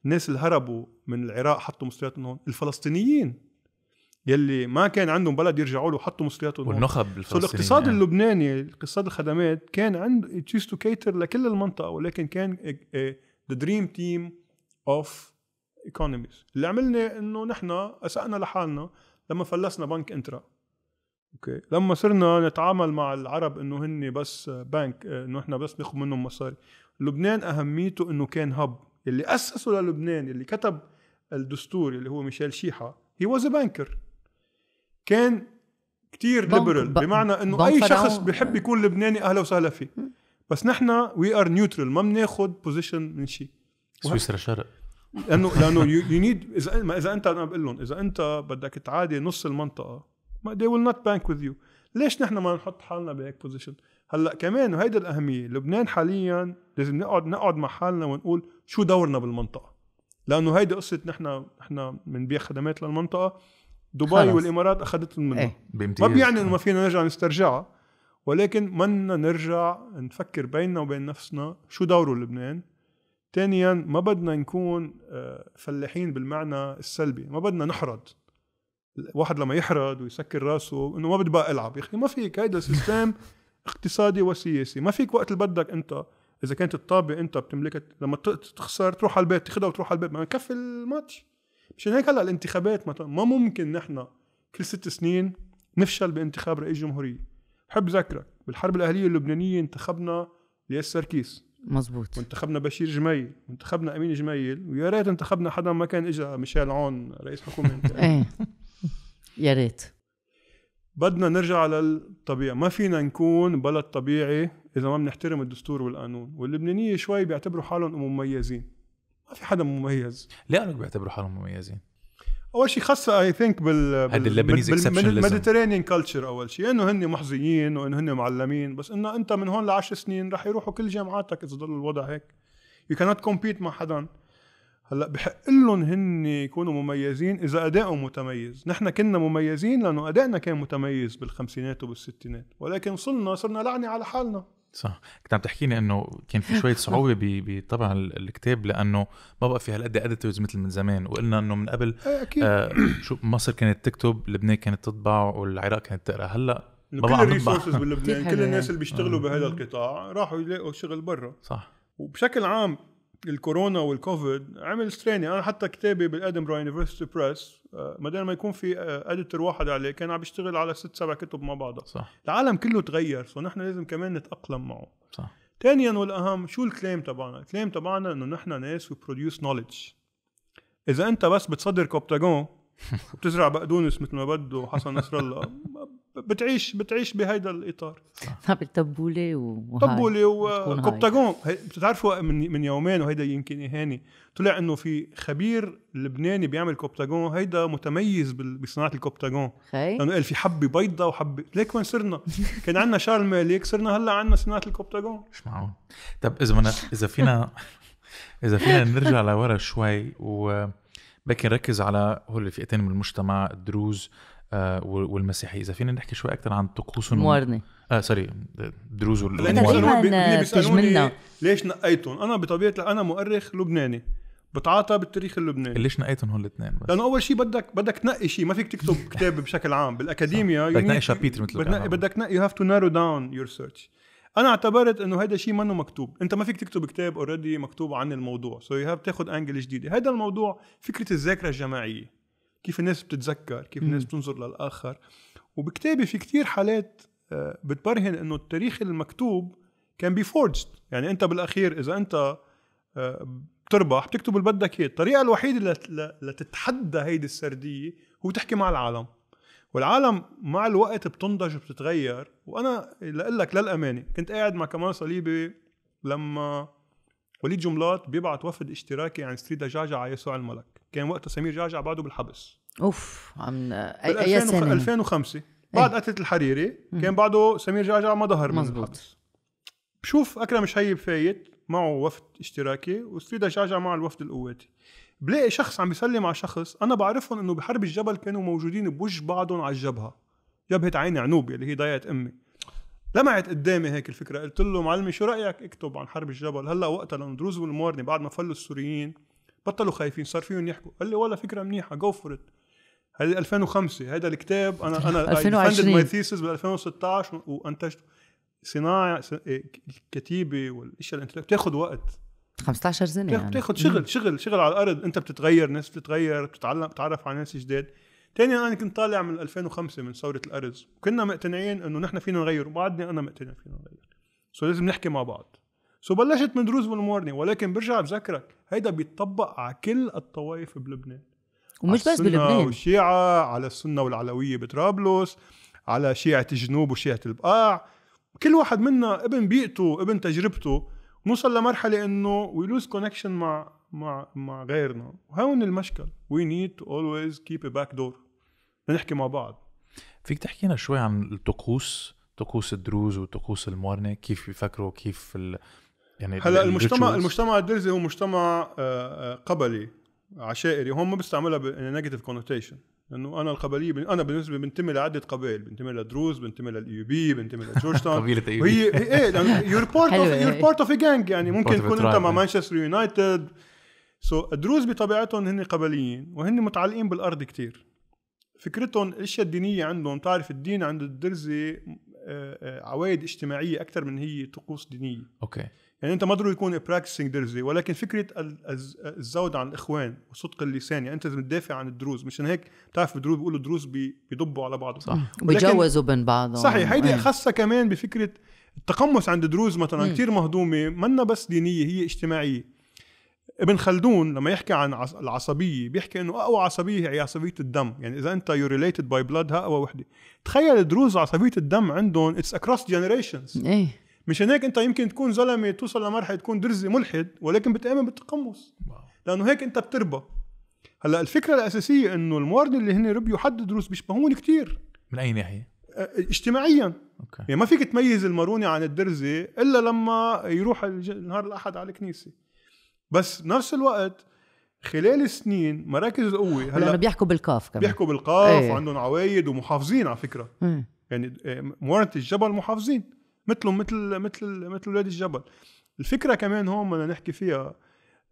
الناس اللي هربوا من العراق حطوا مستوياتهم هون الفلسطينيين يلي ما كان عندهم بلد يرجعوا له حطوا مستوياتهم والنخب الفلسطينيه الاقتصاد يعني. اللبناني اقتصاد الخدمات كان عنده تشيز تو كيتر لكل المنطقه ولكن كان ذا دريم تيم اوف ايكونوميز اللي عملنا انه نحن اسأنا لحالنا لما فلسنا بنك انترا اوكي لما صرنا نتعامل مع العرب انه هن بس بنك انه احنا بس ناخذ منهم مصاري لبنان اهميته انه كان هب اللي اسسه للبنان اللي كتب الدستور اللي هو ميشيل شيحة هي واز بانكر كان كتير ليبرال بمعنى انه اي شخص بحب يكون لبناني اهلا وسهلا فيه بس نحن وي ار نيوترال ما بناخذ بوزيشن من شيء سويسرا شرق لانه لانه يو نيد اذا اذا انت انا بقول لهم اذا انت بدك تعادي نص المنطقه they will not bank with you ليش نحن ما نحط حالنا بهيك بوزيشن هلا كمان وهيدي الاهميه لبنان حاليا لازم نقعد نقعد مع حالنا ونقول شو دورنا بالمنطقه لانه هيدي قصه نحن نحن بنبيع خدمات للمنطقه دبي خلص. والامارات اخذتهم منا ايه. ما بيعني انه ما فينا نرجع نسترجعها ولكن منا نرجع نفكر بيننا وبين نفسنا شو دوره لبنان ثانيا ما بدنا نكون آه، فلاحين بالمعنى السلبي ما بدنا نحرض الواحد لما يحرد ويسكر راسه انه ما بدي بقى العب يا اخي ما فيك هيدا سيستم اقتصادي وسياسي ما فيك وقت اللي بدك انت اذا كانت الطابه انت بتملكها لما تخسر تروح على البيت تاخذها وتروح على البيت ما كفي الماتش مشان هيك هلا الانتخابات مثلا ما ممكن نحن كل ست سنين نفشل بانتخاب رئيس جمهوريه بحب ذكرك بالحرب الاهليه اللبنانيه انتخبنا لياس سركيس مزبوط وانتخبنا بشير جميل وانتخبنا امين جميل ويا ريت انتخبنا حدا ما كان اجى ميشيل عون رئيس حكومه إيه. يا ريت بدنا نرجع للطبيعة ما فينا نكون بلد طبيعي إذا ما بنحترم الدستور والقانون واللبنانية شوي بيعتبروا حالهم أمم مميزين ما في حدا مميز ليه قالوا بيعتبروا حالهم مميزين؟ اول شيء خاصة اي ثينك بال بالميديترينيان كلتشر اول شيء انه هن محظيين وانه هن معلمين بس انه انت من هون لعشر سنين رح يروحوا كل جامعاتك اذا ضل الوضع هيك يو كانت كومبيت مع حدا هلا بحق لهم هن يكونوا مميزين اذا ادائهم متميز نحن كنا مميزين لانه ادائنا كان متميز بالخمسينات وبالستينات ولكن صلنا صرنا لعنه على حالنا صح كنت عم تحكيني انه كان في شويه صعوبه بطبع الكتاب لانه ما بقى في هالقد اديتورز مثل من زمان وقلنا انه من قبل إيه، أكيد. آه شو مصر كانت تكتب لبنان كانت تطبع والعراق كانت تقرا هلا ما بقى كل الريسورسز بلبنان كل الناس اللي بيشتغلوا آه. بهذا القطاع راحوا يلاقوا شغل برا صح وبشكل عام الكورونا والكوفيد عمل ستريني انا حتى كتابي بالادمبرا يونيفرستي بريس بدل ما يكون في اديتور آه، واحد عليه كان عم بيشتغل على ست سبع كتب مع بعضها صح العالم كله تغير فنحن لازم كمان نتاقلم معه صح ثانيا والاهم شو الكليم تبعنا؟ الكليم تبعنا انه نحن ناس وي بروديوس نوليدج اذا انت بس بتصدر كوبتاجون بتزرع بقدونس مثل ما بده حسن نصر الله بتعيش بتعيش بهيدا الاطار طب التبوله تبوله وكوبتاغون بتعرفوا من من يومين وهيدا يمكن اهانه طلع انه في خبير لبناني بيعمل كوبتاغون هيدا متميز بصناعه الكوبتاغون لانه قال في حبه بيضة وحبه ليك وين صرنا كان عندنا شارل مالك صرنا هلا عندنا صناعه الكوبتاغون مش معقول طب اذا اذا فينا اذا فينا نرجع لورا شوي و بكي نركز على هول الفئتين من المجتمع الدروز آه، والمسيحي والمسيحيه اذا فينا نحكي شوي اكثر عن طقوسهم الموارنه اه سوري الدروز والموارنه آه، ليش نقيتهم انا بطبيعه انا مؤرخ لبناني بتعاطى بالتاريخ اللبناني ليش نقيتهم هول الاثنين بس لانه اول شيء بدك بدك تنقي شيء ما فيك تكتب كتاب بشكل عام بالاكاديميا بدك تنقي شابيتر مثل بدك تنقي يو هاف تو نارو داون يور سيرش انا اعتبرت انه هذا شيء منه مكتوب انت ما فيك تكتب كتاب اوريدي مكتوب عن الموضوع سو يو هاف تاخذ انجل جديده هذا الموضوع فكره الذاكره الجماعيه كيف الناس بتتذكر كيف الناس بتنظر للاخر وبكتابي في كتير حالات آه، بتبرهن انه التاريخ المكتوب كان بي فورجد يعني انت بالاخير اذا انت آه، بتربح بتكتب اللي بدك اياه الطريقه الوحيده لتتحدى هيدي السرديه هو تحكي مع العالم والعالم مع الوقت بتنضج وبتتغير وانا لاقول لك للامانه كنت قاعد مع كمال صليبي لما وليد جملات بيبعت وفد اشتراكي عن ستريدا جعجع على يسوع الملك كان وقتها سمير جعجع بعده بالحبس اوف عم اي, أي سنه 2005 إيه. بعد قتله الحريري كان بعده سمير جعجع ما ظهر من الحبس بشوف اكرم شهيب فايت معه وفد اشتراكي وستريدا جعجع مع الوفد القواتي بلاقي شخص عم بيصلي مع شخص انا بعرفهم انه بحرب الجبل كانوا موجودين بوجه بعضهم على الجبهه جبهه عين عنوب اللي هي ضيعت امي لمعت قدامي هيك الفكره قلت له معلمي شو رايك اكتب عن حرب الجبل هلا وقتها لانه دروز والمورني بعد ما فلوا السوريين بطلوا خايفين صار فيهم يحكوا قال لي والله فكره منيحه جو فور هل 2005 هذا الكتاب انا انا 2020 ماي ثيسز بال 2016 وانتجته صناعه إيه، الكتيبه والاشياء الانتلكت بتاخذ وقت 15 سنه يعني بتاخذ شغل شغل شغل على الارض انت بتتغير ناس بتتغير بتتعلم بتتعرف على ناس جداد تاني انا كنت طالع من 2005 من ثوره الارز وكنا مقتنعين انه نحن فينا نغير وبعدني انا مقتنع فينا نغير سو لازم نحكي مع بعض سو بلشت من دروز بالمورني ولكن برجع بذكرك هيدا بيطبق على كل الطوائف بلبنان ومش بس بلبنان والشيعة على السنة والعلوية بطرابلس على شيعة الجنوب وشيعة البقاع كل واحد منا ابن بيئته ابن تجربته نوصل لمرحله انه وي لوز كونكشن مع مع مع غيرنا وهون المشكل وي نيد تو اولويز كيب ا باك دور لنحكي مع بعض فيك تحكينا شوي عن الطقوس طقوس الدروز وطقوس الموارنه كيف بيفكروا كيف ال... يعني هلا المجتمع المجتمع الدرزي هو مجتمع آه، آه، قبلي عشائري هون ما بيستعملها بنيجاتيف كونوتيشن انه انا القبليه انا بالنسبه بنتمي لعده قبائل بنتمي لدروز بنتمي للايوبي بنتمي لجورج تاون قبيله ايوبي ايه لانه يور بارت اوف يور بارت اوف جانج يعني, إيه. يعني ممكن تكون انت مع مانشستر يونايتد سو الدروز بطبيعتهم هن قبليين وهن متعلقين بالارض كتير فكرتهم الاشياء الدينيه عندهم تعرف الدين عند الدرزي آه، آه، عوائد اجتماعيه اكثر من هي طقوس دينيه اوكي يعني انت ما ضروري يكون براكتسنج درزي ولكن فكره الزود عن الاخوان وصدق اللسان يعني انت لازم تدافع عن الدروز مشان هيك بتعرف الدروز بيقولوا الدروز بيضبوا على بعض صح وبيجوزوا بين بعضهم صحيح هيدي أيوة. خاصه كمان بفكره التقمص عند الدروز مثلا كثير مهضومه منا بس دينيه هي اجتماعيه ابن خلدون لما يحكي عن العصبيه بيحكي انه اقوى عصبيه هي عصبيه الدم يعني اذا انت يو ريليتد باي بلاد ها اقوى وحده تخيل دروز عصبيه الدم عندهم اتس اكروس جنريشنز ايه مش هيك انت يمكن تكون زلمه توصل لمرحله تكون درزي ملحد ولكن بتامن بالتقمص لانه هيك انت بتربى هلا الفكره الاساسيه انه الموارد اللي هن ربيوا حد دروس بيشبهون كثير من اي ناحيه اجتماعيا أوكي. يعني ما فيك تميز الماروني عن الدرزي الا لما يروح نهار الاحد على الكنيسه بس بنفس الوقت خلال السنين مراكز القوه هلا لانه بيحكوا بالقاف كمان بيحكوا بالقاف ايه. وعندهم عوايد ومحافظين على فكره مم. يعني آه، موارنه الجبل محافظين مثلهم مثل مثل مثل اولاد الجبل الفكره كمان هون بدنا نحكي فيها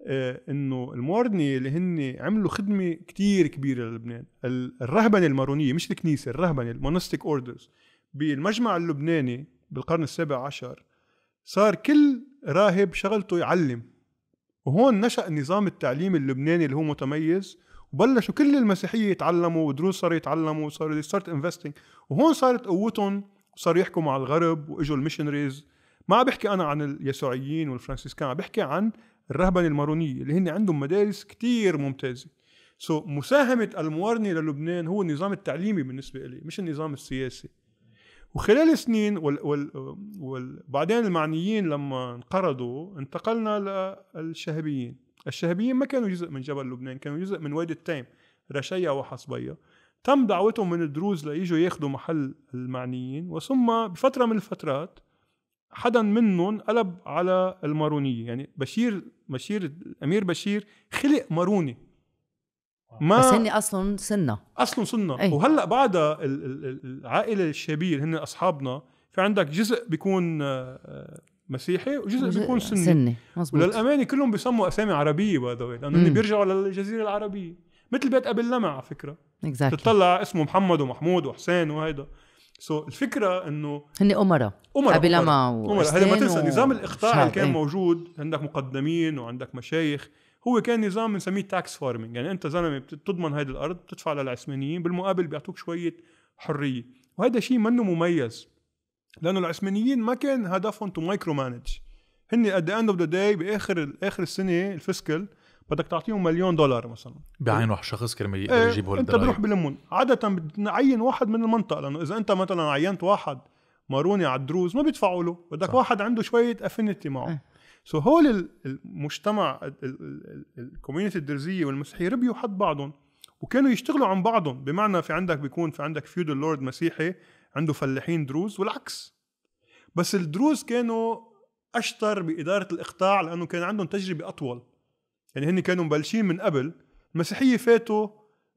آه، انه المواردني اللي هن عملوا خدمه كتير كبيره للبنان الرهبنه المارونيه مش الكنيسه الرهبنه المونستيك اوردرز بالمجمع اللبناني بالقرن السابع عشر صار كل راهب شغلته يعلم وهون نشأ نظام التعليم اللبناني اللي هو متميز وبلشوا كل المسيحية يتعلموا ودروس صاروا يتعلموا وصاروا ستارت انفستنج وهون صارت قوتهم وصار يحكوا مع الغرب واجوا الميشنريز ما عم بحكي انا عن اليسوعيين والفرنسيسكان عم بحكي عن الرهبنه المارونيه اللي هن عندهم مدارس كتير ممتازه سو so, مساهمه المورني للبنان هو النظام التعليمي بالنسبه لي مش النظام السياسي وخلال سنين وال وال وبعدين المعنيين لما انقرضوا انتقلنا للشهبيين الشهبيين ما كانوا جزء من جبل لبنان كانوا جزء من وادي التيم رشيا وحصبيا تم دعوتهم من الدروز ليجوا ياخذوا محل المعنيين وثم بفتره من الفترات حدا منهم قلب على المارونيه يعني بشير بشير الامير بشير خلق ماروني ما بس هن اصلا سنه اصلا سنه أيه. وهلا بعد العائله الشابيه هن اصحابنا في عندك جزء بيكون آه، مسيحي وجزء بيكون سني سني مزبوط. وللامانه كلهم بيسموا اسامي عربيه باي ذا لانه بيرجعوا للجزيره العربيه مثل بيت ابي اللمع على فكره exactly. تطلع اسمه محمد ومحمود وحسين وهيدا سو so الفكره انه هن امراء امراء قبل ما امراء هذا ما تنسى و... نظام الاقطاع اللي كان ايه؟ موجود عندك مقدمين وعندك مشايخ هو كان نظام بنسميه تاكس فارمينج يعني انت زلمه بتضمن هيدي الارض بتدفع للعثمانيين بالمقابل بيعطوك شويه حريه وهذا شيء منه مميز لانه العثمانيين ما كان هدفهم تو مايكرو مانج هن ات ذا اند اوف ذا داي باخر اخر السنه الفسكل بدك تعطيهم مليون دولار مثلا بعين واحد شخص كرمال يقدر إيه، يجيب هول انت بتروح بلمون عاده بتعين واحد من المنطقه لانه اذا انت مثلا عينت واحد ماروني على الدروز ما بيدفعوا له بدك صح. واحد عنده شويه افينيتي معه سو إيه. سو هول المجتمع الكوميونتي الدرزيه والمسيحيه ربيوا حد بعضهم وكانوا يشتغلوا عن بعضهم بمعنى في عندك بيكون في عندك فيودل لورد مسيحي عنده فلاحين دروز والعكس بس الدروز كانوا اشطر باداره الاقطاع لانه كان عندهم تجربه اطول يعني هن كانوا مبلشين من قبل المسيحيه فاتوا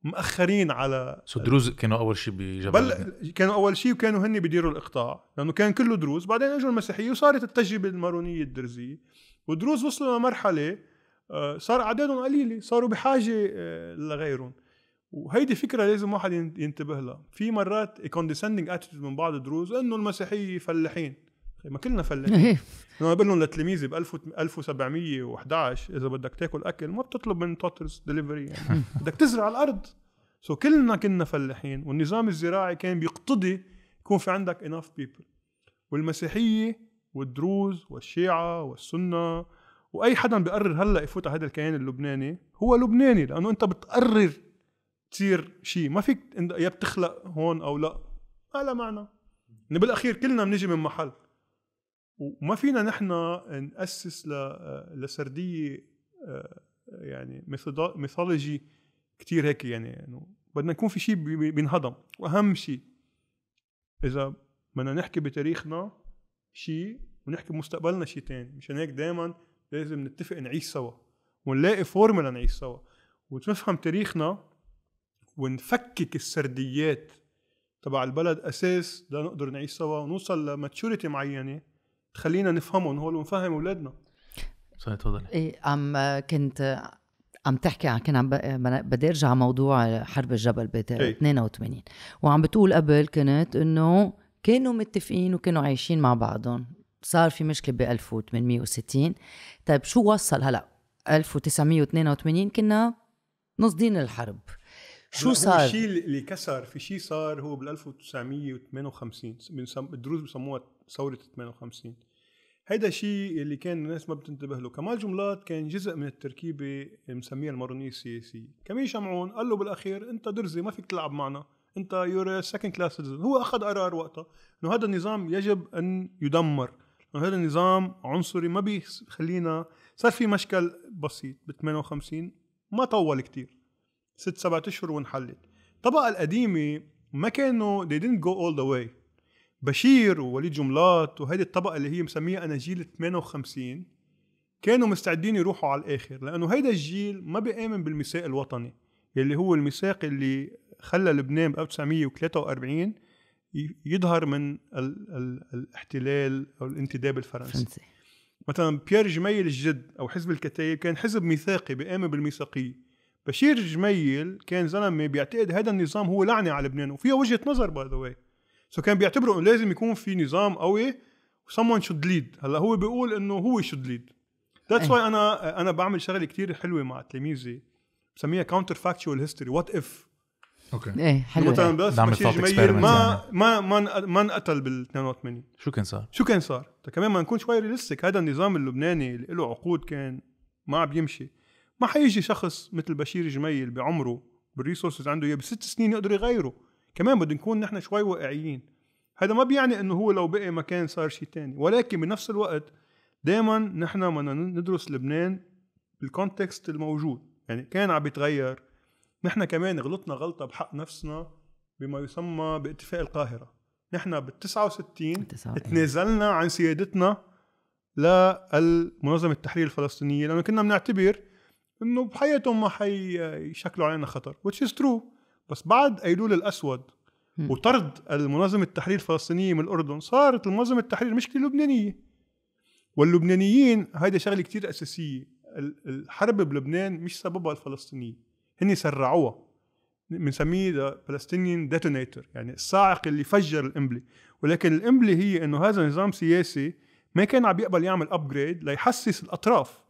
مأخرين على سو دروز كانوا اول شيء بجبل بل كانوا اول شيء وكانوا هن بيديروا الاقطاع لانه كان كله دروز بعدين اجوا المسيحيه وصارت التجربه المارونيه الدرزيه والدروز وصلوا لمرحله آه، صار اعدادهم قليله صاروا بحاجه آه، لغيرهم وهيدي فكره لازم واحد ينتبه لها في مرات كونديسندنج اتيتيود من بعض الدروز انه المسيحيه فلاحين ما كلنا فلاحين إيه. انا بقول لهم لتلاميذي ب 1711 اذا بدك تاكل اكل ما بتطلب من توترز دليفري يعني بدك تزرع على الارض سو so كلنا كنا فلاحين والنظام الزراعي كان بيقتضي يكون في عندك enough بيبل والمسيحيه والدروز والشيعه والسنه واي حدا بيقرر هلا يفوت على هذا الكيان اللبناني هو لبناني لانه انت بتقرر تصير شيء ما فيك يا بتخلق هون او لا ما لها معنى بالاخير كلنا بنجي من محل وما فينا نحن نأسس آه، لسردية آه، يعني ميثولوجي كتير هيك يعني انه بدنا يكون في شيء بينهضم واهم شيء اذا بدنا نحكي بتاريخنا شيء ونحكي بمستقبلنا شيء تاني مشان هيك دائما لازم نتفق نعيش سوا ونلاقي فورمولا نعيش سوا ونفهم تاريخنا ونفكك السرديات تبع البلد اساس لنقدر نعيش سوا ونوصل لماتشوريتي معينه تخلينا نفهمهم هول ونفهم اولادنا صحيح تفضلي ايه عم كنت عم تحكي عن كان عم بدي ارجع على موضوع حرب الجبل ب 82 إيه. وعم بتقول قبل كنت انه كانوا متفقين وكانوا عايشين مع بعضهم صار في مشكله ب 1860 طيب شو وصل هلا 1982 كنا نصدين الحرب شو صار؟ الشيء اللي كسر في شيء صار هو بال 1958 الدروز بسموها ثوره 58 هيدا الشيء اللي كان الناس ما بتنتبه له كمال جملات كان جزء من التركيبة مسميها المارونية السياسية كمين شمعون قال له بالأخير أنت درزي ما فيك تلعب معنا أنت يور سكند كلاس هو أخذ قرار وقتها أنه هذا النظام يجب أن يدمر أنه هذا النظام عنصري ما بيخلينا صار في مشكل بسيط ب 58 ما طول كتير ست سبعة اشهر وانحلت الطبقه القديمه ما كانوا they didn't go all the way بشير ووليد جملات وهذه الطبقه اللي هي مسميها انا جيل 58 كانوا مستعدين يروحوا على الاخر لانه هيدا الجيل ما بيامن بالميثاق الوطني يلي هو الميثاق اللي خلى لبنان ب 1943 يظهر من ال ال الاحتلال او الانتداب الفرنسي فرنسي. مثلا بيير جميل الجد او حزب الكتايب كان حزب ميثاقي بيامن بالميثاقيه بشير جميل كان زلمه بيعتقد هذا النظام هو لعنه على لبنان وفيها وجهه نظر باي ذا واي سو كان بيعتبروا انه لازم يكون في نظام قوي سمون شود ليد هلا هو بيقول انه هو شود ليد ذاتس واي انا انا بعمل شغله كثير حلوه مع تلاميذي بسميها كاونتر فاكتشوال هيستوري وات اف اوكي ايه حلو مثلا بس بشير جميل ما يعني. ما ما ما انقتل بال 82 شو كان صار؟ شو كان صار؟ طيب كمان ما نكون شوي ريلستيك هذا النظام اللبناني اللي له عقود كان ما عم بيمشي ما حيجي شخص مثل بشير جميل بعمره بالريسورسز عنده اياه بست سنين يقدر يغيره كمان بدنا نكون نحن شوي واقعيين هذا ما بيعني انه هو لو بقي مكان صار شيء تاني ولكن بنفس الوقت دائما نحن بدنا ندرس لبنان بالكونتكست الموجود يعني كان عم بيتغير نحن كمان غلطنا غلطه بحق نفسنا بما يسمى باتفاق القاهره نحن بال 69 تنازلنا عن سيادتنا للمنظمه التحرير الفلسطينيه لانه كنا بنعتبر انه بحياتهم ما حيشكلوا علينا خطر which is true بس بعد ايلول الاسود وطرد المنظمة التحرير الفلسطينية من الأردن صارت المنظمة التحرير مشكلة لبنانية واللبنانيين هيدا شغلة كتير أساسية الحرب بلبنان مش سببها الفلسطينيين هن سرعوها بنسميه ذا فلسطينيان ديتونيتر يعني الصاعق اللي فجر القنبله ولكن القنبله هي انه هذا نظام سياسي ما كان عم يقبل يعمل ابجريد ليحسس الاطراف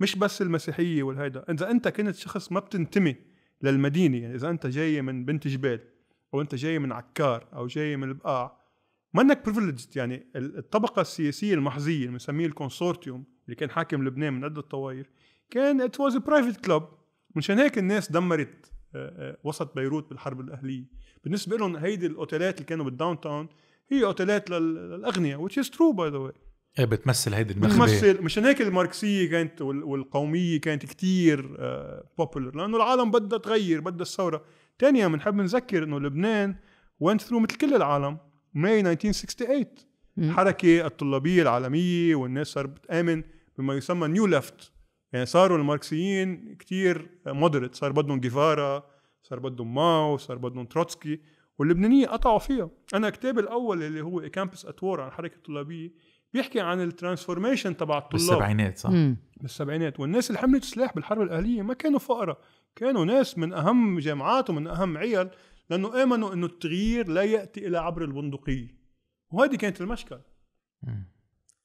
مش بس المسيحيه والهيدا اذا انت كنت شخص ما بتنتمي للمدينه يعني اذا انت جاي من بنت جبال او انت جاي من عكار او جاي من البقاع منك بريفليجد يعني الطبقه السياسيه المحظيه اللي بنسميه الكونسورتيوم اللي كان حاكم لبنان من عده طوائف كان ات واز برايفت كلوب مشان هيك الناس دمرت آه، آه، وسط بيروت بالحرب الاهليه بالنسبه لهم هيدي الاوتيلات اللي كانوا بالداون تاون هي اوتيلات للاغنياء which is true by the way إيه، بتمثل هيدي النخبه بتمثل مشان هيك الماركسيه كانت والقوميه كانت كتير بوبولر آه، لانه العالم بدها تغير بدها الثوره ثانيا بنحب نذكر انه لبنان وينت ثرو مثل كل العالم ماي 1968 الحركه الطلابيه العالميه والناس صارت بتامن بما يسمى نيو ليفت يعني صاروا الماركسيين كتير مودريت صار بدهم جيفارا صار بدهم ماو صار بدهم تروتسكي واللبنانيه قطعوا فيها انا كتابي الاول اللي هو كامبس اتوار عن الحركه الطلابيه بيحكي عن الترانسفورميشن تبع الطلاب بالسبعينات صح بالسبعينات والناس اللي حملت سلاح بالحرب الاهليه ما كانوا فقراء كانوا ناس من اهم جامعات ومن اهم عيال لانه امنوا انه التغيير لا ياتي الا عبر البندقيه وهذه كانت المشكل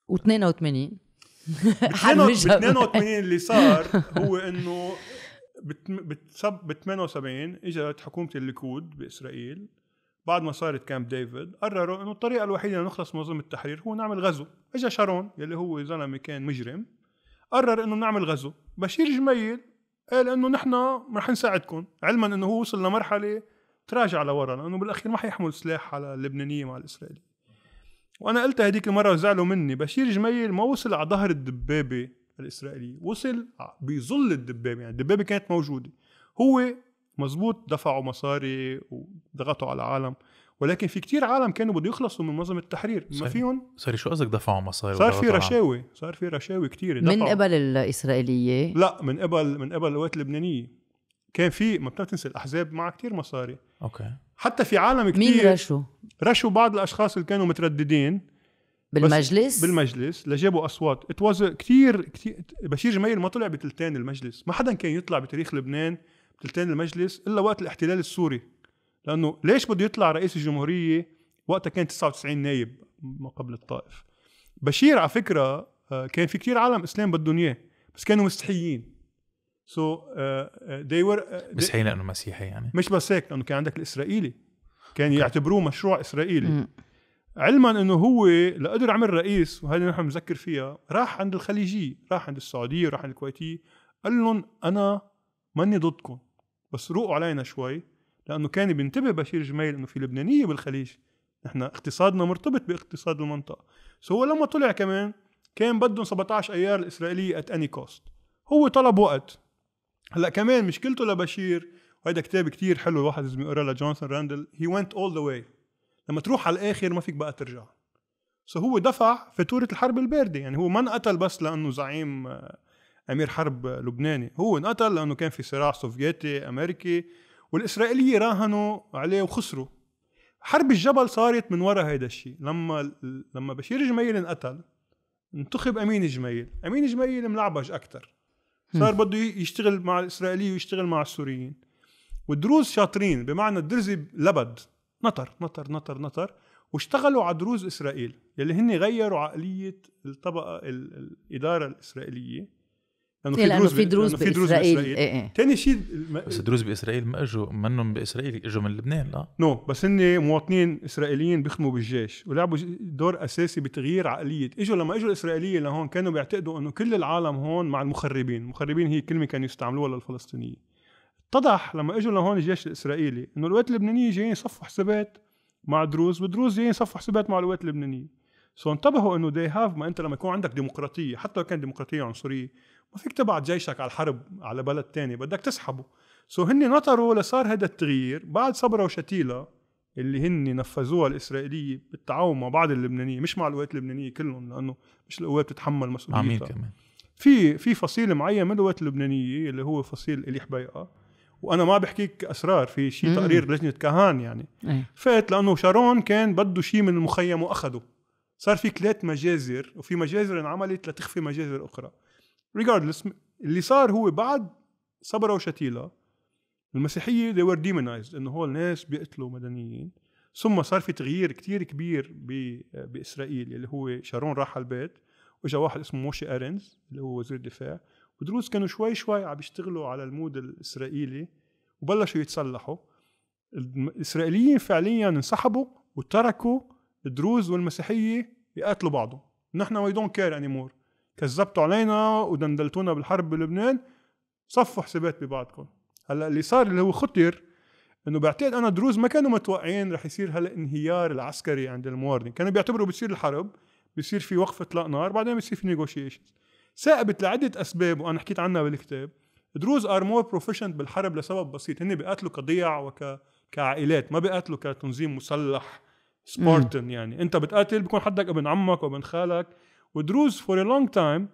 و 82 82 اللي صار هو انه ب 78 اجت حكومه الليكود باسرائيل بعد ما صارت كامب ديفيد قرروا انه الطريقه الوحيده لنخلص من منظمه التحرير هو نعمل غزو اجى شارون يلي هو زلمه كان مجرم قرر انه نعمل غزو بشير جميل قال انه نحن رح نساعدكم علما انه هو وصل لمرحله تراجع لورا لانه بالاخير ما حيحمل سلاح على اللبنانيه مع الاسرائيلي وانا قلت هذيك المره وزعلوا مني بشير جميل ما وصل على ظهر الدبابه الاسرائيليه وصل بظل الدبابه يعني الدبابه كانت موجوده هو مزبوط دفعوا مصاري وضغطوا على العالم ولكن في كتير عالم كانوا بده يخلصوا من منظمه التحرير ما فيهم سوري شو قصدك دفعوا مصاري صار في رشاوي صار في رشاوي كتير دفعوا. من قبل الاسرائيليه لا من قبل من قبل القوات اللبنانيه كان في ما بتنسى الاحزاب معها كتير مصاري اوكي حتى في عالم كتير مين رشوا؟ رشوا بعض الاشخاص اللي كانوا مترددين بالمجلس بالمجلس لجابوا اصوات اتواز كثير كثير بشير جميل ما طلع بثلثين المجلس ما حدا كان يطلع بتاريخ لبنان ثلثين المجلس الا وقت الاحتلال السوري لانه ليش بده يطلع رئيس الجمهوريه وقتها كان 99 نايب ما قبل الطائف بشير على فكره آه، كان في كثير عالم اسلام بدهم اياه بس كانوا مسيحيين سو ذي ور مسيحيين لانه مسيحي يعني مش بس هيك لانه كان عندك الاسرائيلي كان يعتبروه مشروع اسرائيلي علما انه هو لقدر عمل رئيس وهذا نحن بنذكر فيها راح عند الخليجيه راح عند السعوديه راح عند الكويتيه قال لهم انا ماني ضدكم بس روقوا علينا شوي لانه كان بينتبه بشير جميل انه في لبنانيه بالخليج نحن اقتصادنا مرتبط باقتصاد المنطقه سو هو لما طلع كمان كان بدهم 17 ايار الاسرائيليه ات اني كوست هو طلب وقت هلا كمان مشكلته لبشير وهيدا كتاب كتير حلو الواحد لازم يقرا لجونسون راندل هي ونت اول ذا واي لما تروح على الاخر ما فيك بقى ترجع سو هو دفع فاتوره الحرب البارده يعني هو ما انقتل بس لانه زعيم آه، امير حرب لبناني هو انقتل لانه كان في صراع سوفيتي امريكي والاسرائيليه راهنوا عليه وخسروا حرب الجبل صارت من وراء هيدا الشيء لما لما بشير جميل انقتل انتخب امين جميل امين جميل ملعبج اكثر صار بده يشتغل مع الاسرائيليه ويشتغل مع السوريين والدروز شاطرين بمعنى الدرزي لبد نطر نطر نطر نطر واشتغلوا على دروز اسرائيل يلي هن غيروا عقليه الطبقه الاداره الاسرائيليه لانه في دروز في دروز في دروز باسرائيل ثاني إيه، إيه. شيء بس دروز باسرائيل ما اجوا منهم باسرائيل اجوا من لبنان لا نو no. بس هن مواطنين اسرائيليين بيخدموا بالجيش ولعبوا دور اساسي بتغيير عقليه اجوا لما اجوا الاسرائيليين لهون كانوا بيعتقدوا انه كل العالم هون مع المخربين المخربين هي كلمه كانوا يستعملوها للفلسطينيين اتضح لما اجوا لهون الجيش الاسرائيلي انه القوات اللبنانيه جايين يصفوا حسابات مع دروز ودروز جايين يصفوا حسابات مع القوات اللبنانيه سو انتبهوا انه دي هاف ما انت لما يكون عندك ديمقراطيه حتى لو كانت ديمقراطيه عنصريه ما فيك تبعت جيشك على الحرب على بلد تاني بدك تسحبه سو هن نطروا لصار هذا التغيير بعد صبرا وشتيلا اللي هن نفذوها الاسرائيليه بالتعاون مع بعض اللبنانيه مش مع القوات اللبنانيه كلهم لانه مش القوات بتتحمل مسؤوليتها كمان في في فصيل معين من القوات اللبنانيه اللي هو فصيل اليح حبيقة وانا ما بحكيك اسرار في شيء تقرير لجنه كهان يعني ايه. فات لانه شارون كان بده شيء من المخيم واخده صار في ثلاث مجازر وفي مجازر انعملت لتخفي مجازر اخرى ريجاردلس اللي صار هو بعد صبرا وشتيلا المسيحية they were demonized انه هول ناس بيقتلوا مدنيين ثم صار في تغيير كتير كبير باسرائيل اللي هو شارون راح على البيت واجا واحد اسمه موشي ارنز اللي هو وزير الدفاع ودروس كانوا شوي شوي عم يشتغلوا على المود الاسرائيلي وبلشوا يتصلحوا الاسرائيليين فعليا انسحبوا وتركوا الدروز والمسيحيه يقاتلوا بعضهم نحن وي دونت كير اني مور كذبتوا علينا ودندلتونا بالحرب بلبنان صفوا حسابات ببعضكم هلا اللي صار اللي هو خطر انه بعتقد انا دروز ما كانوا متوقعين رح يصير هلا انهيار العسكري عند المواردين كانوا بيعتبروا بتصير الحرب بيصير في وقف اطلاق نار بعدين بيصير في نيغوشيشنز ثائبت لعده اسباب وانا حكيت عنها بالكتاب دروز ار مور بروفيشنت بالحرب لسبب بسيط هن بيقاتلوا كضيع وك كعائلات ما بيقاتلوا كتنظيم مسلح سبارتن يعني انت بتقاتل بيكون حدك ابن عمك وابن خالك ودروز فور ا لونج تايم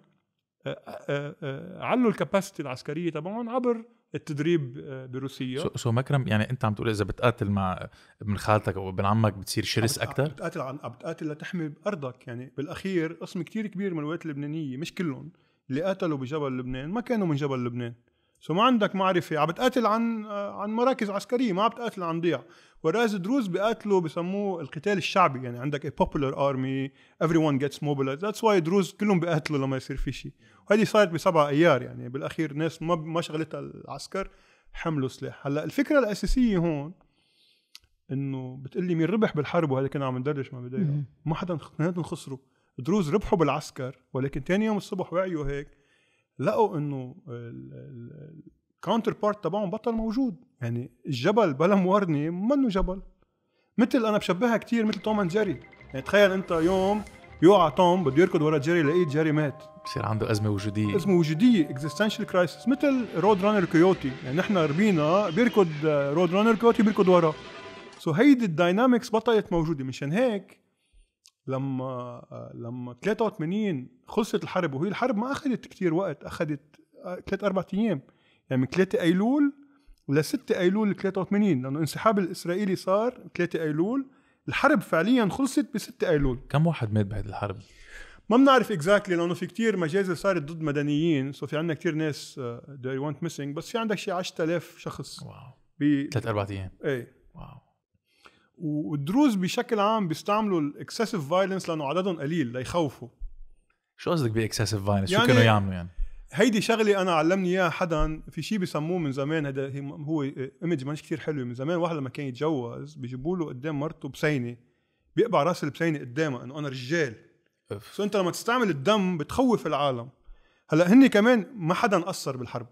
علوا الكباسيتي العسكريه تبعهم عبر التدريب آه، بروسيا سو, شو مكرم يعني انت عم تقول اذا بتقاتل مع ابن خالتك او ابن عمك بتصير شرس اكثر بتقاتل عم بتقاتل لتحمي ارضك يعني بالاخير قسم كتير كبير من الولايات اللبنانيه مش كلهم اللي قاتلوا بجبل لبنان ما كانوا من جبل لبنان سو ما عندك معرفه عم بتقاتل عن آه، عن مراكز عسكريه ما عم بتقاتل عن ضيع وراز الدروز بيقاتلوا بسموه القتال الشعبي يعني عندك a popular army everyone gets mobilized that's why الدروز كلهم بيقاتلوا لما يصير في شيء وهذه صارت بسبعة ايار يعني بالاخير ناس ما ما شغلتها العسكر حملوا سلاح هلا الفكره الاساسيه هون انه بتقلي مين ربح بالحرب وهذا كنا عم ندردش مع بدايه ما حدا اثنيناتهم خسروا الدروز ربحوا بالعسكر ولكن ثاني يوم الصبح وعيوا هيك لقوا انه الكاونتر بارت تبعهم بطل موجود يعني الجبل بلا موارنه منه جبل مثل انا بشبهها كثير مثل توم اند جيري يعني تخيل انت يوم يوقع توم بده يركض ورا جيري لقيت جيري مات بصير عنده ازمه وجوديه ازمه وجوديه اكزيستنشال كرايسيس مثل رود رانر كيوتي يعني نحن ربينا بيركض رود رانر كيوتي بيركض ورا سو so هيدي الداينامكس بطلت موجوده مشان هيك لما آه، لما 83 خلصت الحرب وهي الحرب ما اخذت كثير وقت اخذت ثلاث آه، اربع ايام يعني من 3 ايلول ل 6 ايلول 83 لانه انسحاب الاسرائيلي صار 3 ايلول الحرب فعليا خلصت ب 6 ايلول كم واحد مات بعد الحرب؟ ما بنعرف اكزاكتلي لانه في كتير مجازر صارت ضد مدنيين سو في عندنا كتير ناس they ونت ميسينج بس في عندك شي 10000 شخص واو ب ثلاث اربع ايام ايه واو والدروز بشكل عام بيستعملوا الاكسسيف فايلنس لانه عددهم قليل ليخوفوا شو قصدك باكسسيف فايلنس؟ يعني شو كانوا يعملوا يعني؟ هيدي شغله انا علمني اياها حدا في شيء بسموه من زمان هذا هو ايمج مانش كثير حلو من زمان واحد لما كان يتجوز بيجيبوا له قدام مرته بسينه بيقبع راس البسينه قدامها انه انا رجال سو انت لما تستعمل الدم بتخوف العالم هلا هن كمان ما حدا قصر بالحرب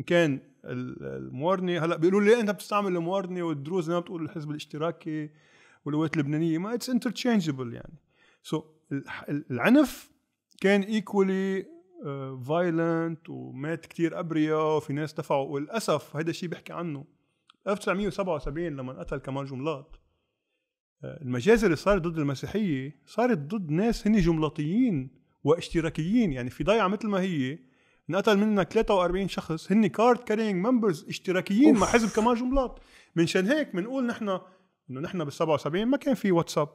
ان كان الموارنه هلا بيقولوا لي انت بتستعمل الموارنه والدروز ما بتقول الحزب الاشتراكي والقوات اللبنانيه ما اتس انترتشينجبل يعني سو so العنف كان ايكولي فايلنت ومات كتير ابرياء وفي ناس دفعوا وللاسف هيدا الشيء بحكي عنه 1977 لما انقتل كمال جملات آه، المجازر اللي صارت ضد المسيحيه صارت ضد ناس هن جملاطيين واشتراكيين يعني في ضيعه مثل ما هي انقتل منها 43 شخص هن كارد كارينج ممبرز اشتراكيين أوف. مع حزب كمال جملاط من شان هيك بنقول نحن انه نحن بال 77 ما كان في واتساب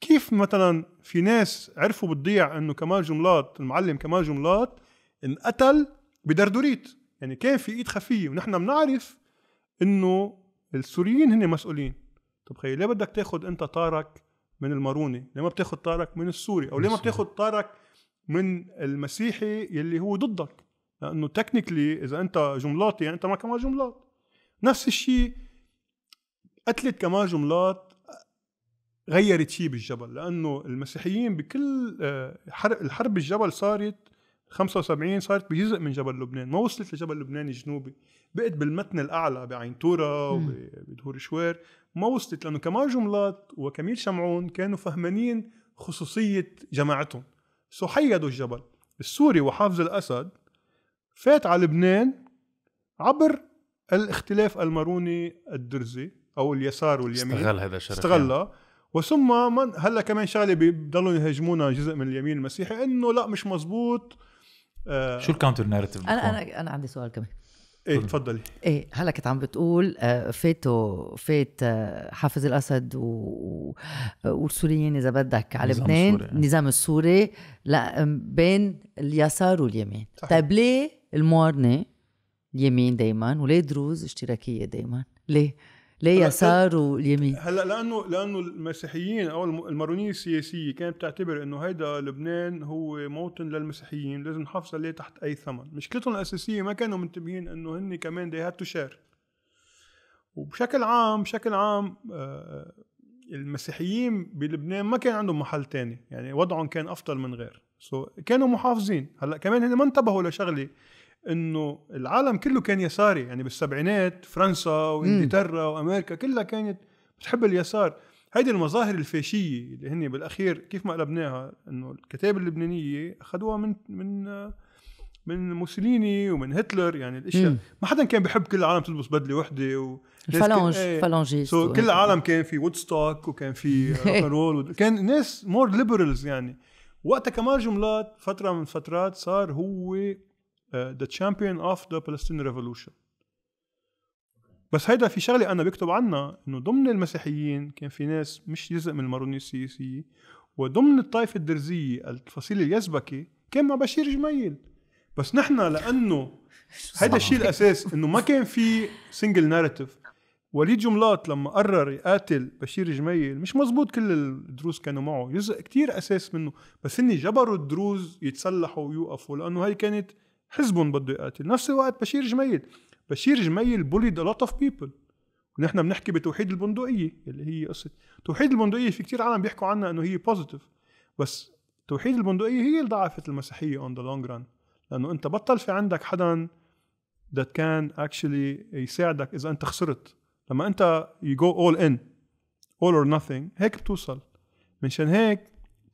كيف مثلا في ناس عرفوا بالضيع انه كمال جملات المعلم كمال جملات انقتل بدردوريت يعني كان في ايد خفيه ونحن بنعرف انه السوريين هن مسؤولين طب خيي ليه بدك تاخذ انت طارك من الماروني ليه ما بتاخذ طارك من السوري او ليه ما بتاخذ طارك من المسيحي يلي هو ضدك لانه تكنيكلي اذا انت جملاطي يعني انت ما كمان جملات نفس الشيء قتلة كمال جملات غيرت شيء بالجبل لانه المسيحيين بكل آه، حرب الجبل صارت 75 صارت بجزء من جبل لبنان ما وصلت لجبل لبنان الجنوبي بقت بالمتن الاعلى بعين تورا وبدهور شوير ما وصلت لانه كمال جملات وكميل شمعون كانوا فهمانين خصوصيه جماعتهم سو حيدوا الجبل السوري وحافظ الاسد فات على لبنان عبر الاختلاف الماروني الدرزي او اليسار واليمين استغل هذا الشرف استغلها يعني. نعم. وثم من هلا كمان شغله بيضلوا يهاجمونا جزء من اليمين المسيحي انه لا مش مزبوط آه شو الكاونتر ناريتيف انا انا انا عندي سؤال كمان ايه تفضلي ايه هلا كنت عم بتقول آه، فاتوا فات آه، حافظ الاسد و... والسوريين اذا بدك على لبنان النظام آه. السوري لا بين اليسار واليمين طيب ليه الموارنه اليمين دائما وليه دروز اشتراكيه دائما ليه ليه يسار واليمين هلا لانه لانه المسيحيين او المارونيه السياسيه كانت بتعتبر انه هيدا لبنان هو موطن للمسيحيين لازم نحافظ عليه تحت اي ثمن مشكلتهم الاساسيه ما كانوا منتبهين انه هن كمان دي هاد تشار وبشكل عام بشكل عام آه، آه، المسيحيين بلبنان ما كان عندهم محل تاني يعني وضعهم كان افضل من غير سو so كانوا محافظين هلا كمان هن ما انتبهوا لشغله انه العالم كله كان يساري يعني بالسبعينات فرنسا وانجلترا وامريكا كلها كانت بتحب اليسار هيدي المظاهر الفاشيه اللي هن بالاخير كيف ما قلبناها انه الكتاب اللبنانيه اخذوها من من من موسوليني ومن هتلر يعني الاشياء مم. ما حدا كان بحب كل العالم تلبس بدله وحده و الفلانج ايه. سو كل العالم كان في وودستوك وكان في رول كان ناس مور ليبرالز يعني وقتها كمال جملات فتره من فترات صار هو ذا تشامبيون اوف ذا فلسطين ريفولوشن بس هيدا في شغله انا بكتب عنها انه ضمن المسيحيين كان في ناس مش جزء من المارونيه السياسيه وضمن الطائفه الدرزيه الفصيل اليزبكي كان مع بشير جميل بس نحن لانه هيدا الشيء الاساس انه ما كان في سنجل ناريتيف وليد جملات لما قرر يقاتل بشير جميل مش مزبوط كل الدروز كانوا معه جزء كتير اساس منه بس هن جبروا الدروز يتسلحوا ويوقفوا لانه هي كانت حزبهم بده يقاتل نفس الوقت بشير جميل بشير جميل بوليد لوت اوف بيبل ونحن بنحكي بتوحيد البندقيه اللي هي قصه توحيد البندقيه في كتير عالم بيحكوا عنها انه هي بوزيتيف بس توحيد البندقيه هي اللي ضعفت المسيحيه اون ذا لونج ران لانه انت بطل في عندك حدا that كان اكشلي يساعدك اذا انت خسرت لما انت you go all in all or nothing هيك بتوصل منشان هيك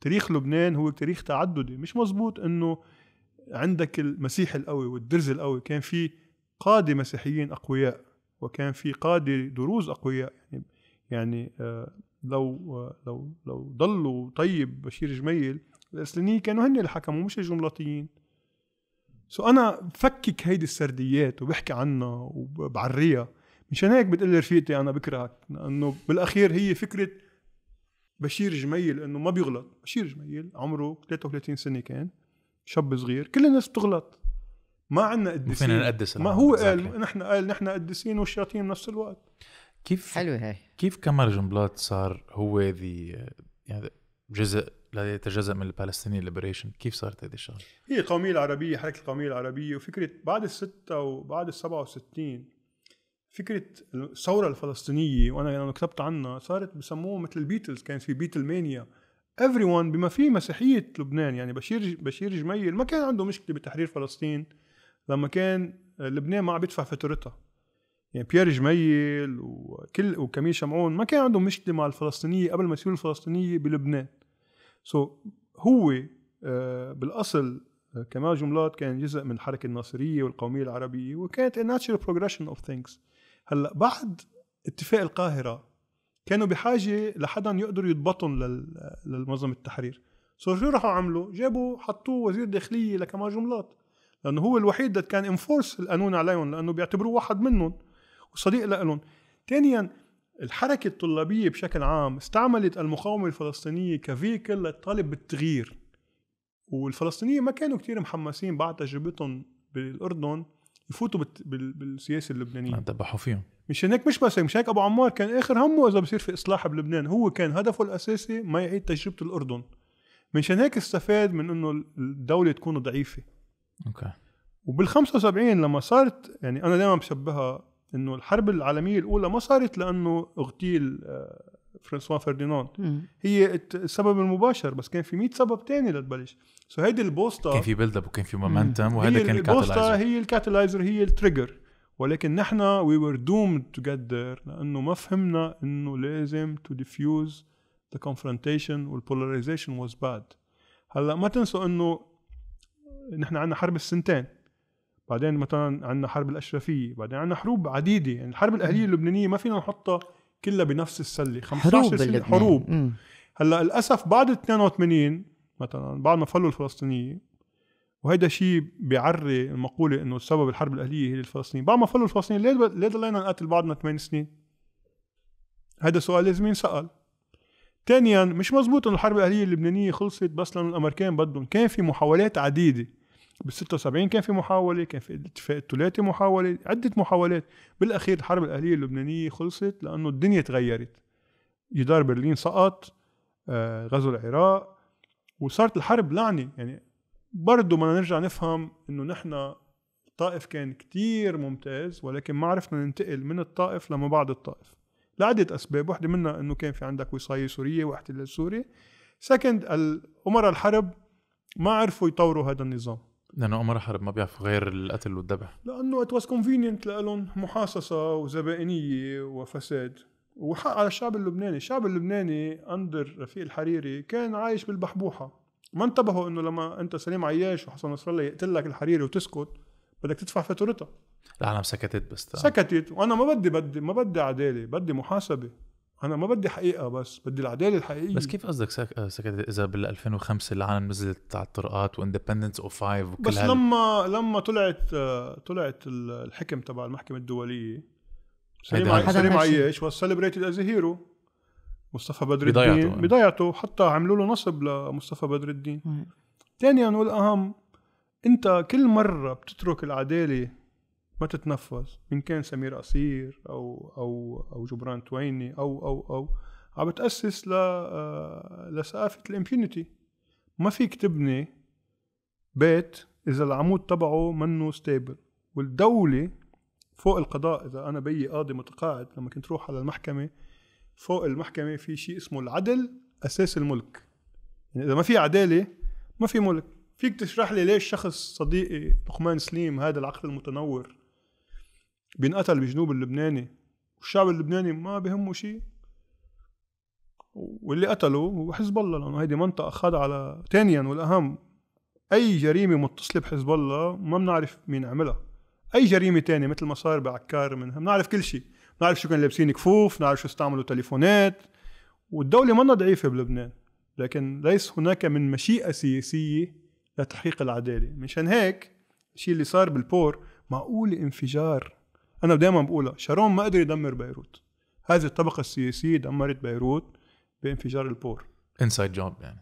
تاريخ لبنان هو تاريخ تعددي مش مزبوط انه عندك المسيح القوي والدرز القوي كان في قاده مسيحيين اقوياء وكان في قاده دروز اقوياء يعني يعني آه، لو آه، لو لو ضلوا طيب بشير جميل الاسلاميين كانوا هن اللي حكموا مش الجملاطيين سو انا بفكك هيدي السرديات وبحكي عنها وبعريها مشان هيك بتقول رفيقتي انا بكرهك لانه بالاخير هي فكره بشير جميل انه ما بيغلط بشير جميل عمره 33 سنه كان شاب صغير كل الناس بتغلط ما عندنا قديسين فينا نقدس ما هو قال نحن قال نحن قديسين والشياطين بنفس الوقت كيف حلوه هاي كيف كمال جنبلاط صار هو ذي يعني جزء لا يتجزأ من البالستينيين ليبريشن كيف صارت هذه الشغله؟ هي القوميه العربيه حركه القوميه العربيه وفكره بعد الستة وبعد ال 67 فكره الثوره الفلسطينيه وانا يعني كتبت عنها صارت بسموها مثل البيتلز كان في بيتل مانيا everyone بما فيه مسيحيه لبنان يعني بشير بشير جميل ما كان عنده مشكله بتحرير فلسطين لما كان لبنان ما عم يدفع فاتورتها يعني بيير جميل وكل وكميل شمعون ما كان عندهم مشكله مع الفلسطينيه قبل ما يصيروا الفلسطينيه بلبنان سو so, هو آه، بالاصل آه، كمال جملات كان جزء من الحركه الناصريه والقوميه العربيه وكانت a natural progression of things هلا بعد اتفاق القاهره كانوا بحاجه لحدا يقدر يضبطهم للمنظمة التحرير سو شو راحوا عملوا جابوا حطوه وزير داخليه لكمال جملات لانه هو الوحيد اللي كان انفورس القانون عليهم لانه بيعتبروه واحد منهم وصديق لهم ثانيا الحركة الطلابية بشكل عام استعملت المقاومة الفلسطينية كفيكل للطالب بالتغيير والفلسطينيين ما كانوا كتير محمسين بعد تجربتهم بالأردن يفوتوا بالسياسه اللبنانيه ذبحوا فيهم مش هيك مش بس مش هيك ابو عمار كان اخر همه اذا بصير في اصلاح بلبنان هو كان هدفه الاساسي ما يعيد تجربه الاردن مشان هيك استفاد من انه الدوله تكون ضعيفه اوكي وبال 75 لما صارت يعني انا دائما بشبهها انه الحرب العالميه الاولى ما صارت لانه اغتيل آه، فرانسوا فرديناند هي السبب المباشر بس كان في 100 سبب تاني لتبلش سو هيدي البوستا كان في بيلد اب وكان في مومنتم وهذا كان الكاتلايزر. هي الكاتلايزر هي التريجر ولكن نحن وي ور دوم تو لانه ما فهمنا انه لازم تو ديفيوز ذا كونفرونتيشن والبولاريزيشن واز باد هلا ما تنسوا انه نحن عندنا حرب السنتين بعدين مثلا عندنا حرب الاشرفيه بعدين عندنا حروب عديده يعني الحرب الاهليه اللبنانيه ما فينا نحطها كلها بنفس السله 15 حروب سنه حروب مم. هلا للاسف بعد 82 مثلا بعد ما فلوا الفلسطينيين وهيدا شيء بيعري المقوله انه سبب الحرب الاهليه هي الفلسطينيين بعد ما فلوا الفلسطينيين ليه ليه ضلينا نقاتل بعضنا 8 سنين هذا سؤال لازم ينسال ثانيا مش مزبوط انه الحرب الاهليه اللبنانيه خلصت بس لانه الامريكان بدهم كان في محاولات عديده بال 76 كان في محاوله كان في الاتفاق الثلاثي محاوله عده محاولات بالاخير الحرب الاهليه اللبنانيه خلصت لانه الدنيا تغيرت جدار برلين سقط آه، غزو العراق وصارت الحرب لعنه يعني برضه بدنا نرجع نفهم انه نحن الطائف كان كتير ممتاز ولكن ما عرفنا ننتقل من الطائف لما بعد الطائف لعدة أسباب واحدة منها أنه كان في عندك وصاية سورية واحتلال سوري سكند أمراء الحرب ما عرفوا يطوروا هذا النظام لانه عمر حرب ما بيعرف غير القتل والذبح لانه ات واز كونفينينت لهم محاصصه وزبائنيه وفساد وحق على الشعب اللبناني، الشعب اللبناني اندر رفيق الحريري كان عايش بالبحبوحه ما انتبهوا انه لما انت سليم عياش وحسن نصر الله يقتل لك الحريري وتسكت بدك تدفع فاتورتها العالم سكتت بس سكتت وانا ما بدي بدي ما بدي عداله بدي محاسبه انا ما بدي حقيقه بس بدي العداله الحقيقيه بس كيف قصدك سك... آه، سكت اذا بال 2005 العالم نزلت على الطرقات واندبندنس اوف فايف وكل بس هال... لما لما طلعت آه، طلعت الحكم تبع المحكمه الدوليه سليم ع... سليم عياش واز سيلبريتد از هيرو مصطفى بدر الدين بضيعته بضيعته حتى عملوا له نصب لمصطفى بدر الدين ثانيا والاهم انت كل مره بتترك العداله ما تتنفس ان كان سمير قصير او او او جبران تويني او او او عم بتاسس ل آه، لثقافه الامبيونيتي ما فيك تبني بيت اذا العمود تبعه منه ستيبل والدوله فوق القضاء اذا انا بيي قاضي متقاعد لما كنت روح على المحكمه فوق المحكمه في شيء اسمه العدل اساس الملك يعني اذا ما في عداله ما في ملك فيك تشرح لي ليش شخص صديقي لقمان سليم هذا العقل المتنور بينقتل بجنوب اللبناني والشعب اللبناني ما بهمه شيء واللي قتله هو حزب الله لانه هيدي منطقه خاضعه على ثانيا والاهم اي جريمه متصله بحزب الله ما بنعرف مين عملها اي جريمه تانية مثل ما صار بعكار منها بنعرف كل شيء بنعرف شو كانوا لابسين كفوف بنعرف شو استعملوا تليفونات والدوله منا ضعيفه بلبنان لكن ليس هناك من مشيئه سياسيه لتحقيق العداله مشان هيك الشيء اللي صار بالبور معقول انفجار انا دائما بقولها شارون ما قدر يدمر بيروت هذه الطبقه السياسيه دمرت بيروت بانفجار البور انسايد جوب يعني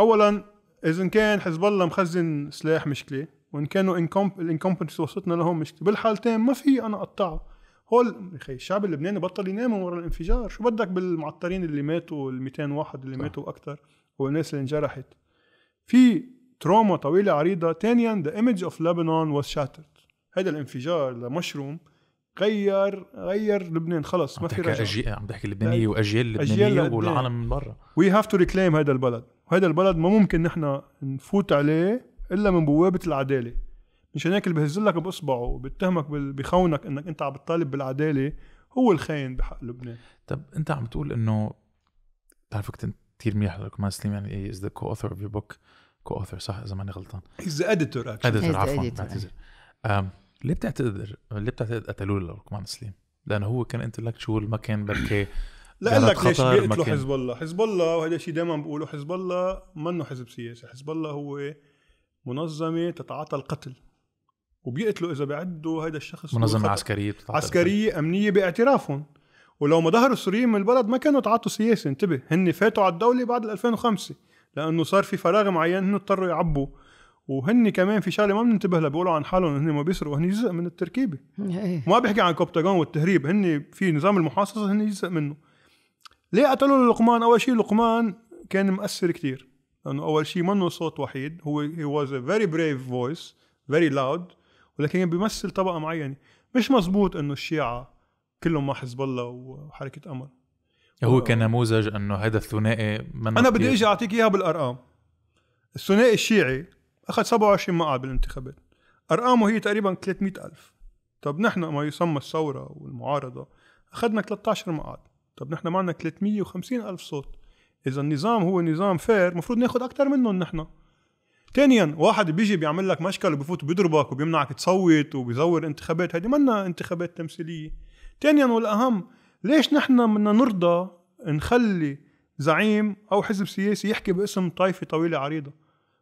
اولا اذا كان حزب الله مخزن سلاح مشكله وان كانوا الانكومبتنس وصلتنا لهم مشكله بالحالتين ما في انا اقطعه هول اخي الشعب اللبناني بطل ينام ورا الانفجار شو بدك بالمعطرين اللي ماتوا ال 200 واحد اللي صح. ماتوا اكثر والناس اللي انجرحت في تروما طويله عريضه ثانيا ذا ايمج اوف لبنان واز شاترد هذا الانفجار لمشروم غير غير لبنان خلص ما في رجع عم تحكي لبنانيه إيه. واجيال لبنانيه والعالم من برا وي هاف تو ريكليم هذا البلد وهذا البلد ما ممكن نحن نفوت عليه الا من بوابه العداله مشان هيك اللي بهز لك باصبعه وبتهمك بخونك انك انت عم بتطالب بالعداله هو الخاين بحق لبنان طب انت عم تقول انه بتعرف كنت كثير منيح ما سليم يعني از ذا كو اوثر اوف يور بوك كو اوثر صح اذا ماني غلطان از ذا اديتور اكشلي اديتور عفوا بعتذر ليه بتعتذر ليه بتعتقد قتلوه للركمان سليم؟ لانه هو كان انتلكتشوال ما كان بركي إيه، لا قال لك ليش بيقتلوا حزب الله؟ حزب الله وهذا الشيء دائما بقوله حزب الله منه حزب سياسي، حزب الله هو إيه؟ منظمه تتعاطى القتل وبيقتلوا اذا بعدوا هذا الشخص منظمه عسكريه عسكريه امنيه باعترافهم ولو ما ظهروا السوريين من البلد ما كانوا تعاطوا سياسي انتبه هن فاتوا على الدوله بعد 2005 لانه صار في فراغ معين هن اضطروا يعبوا وهن كمان في شغله ما بننتبه لها بيقولوا عن حالهم هن ما بيسرقوا هن جزء من التركيبه إيه. ما بيحكي عن كوبتاغون والتهريب هن في نظام المحاصصه هن جزء منه ليه قتلوا لقمان اول شيء لقمان كان مؤثر كثير لانه اول شيء منه صوت وحيد هو هي واز ا فيري بريف فويس فيري لاود ولكن كان بيمثل طبقه معينه مش مزبوط انه الشيعه كلهم مع حزب الله وحركه امل هو كنموذج انه هذا الثنائي انا بدي اجي اعطيك اياها بالارقام الثنائي الشيعي أخذ 27 مقعد بالانتخابات أرقامه هي تقريبا 300 ألف طب نحن ما يسمى الثورة والمعارضة أخذنا 13 مقعد طب نحن معنا 350 ألف صوت إذا النظام هو نظام فير المفروض ناخذ أكثر منهم نحن ثانيا واحد بيجي بيعمل لك مشكل وبفوت بيضربك وبيمنعك تصوت وبيزور انتخابات هذه منا انتخابات تمثيليه ثانيا والاهم ليش نحن بدنا نرضى نخلي زعيم او حزب سياسي يحكي باسم طائفه طويله عريضه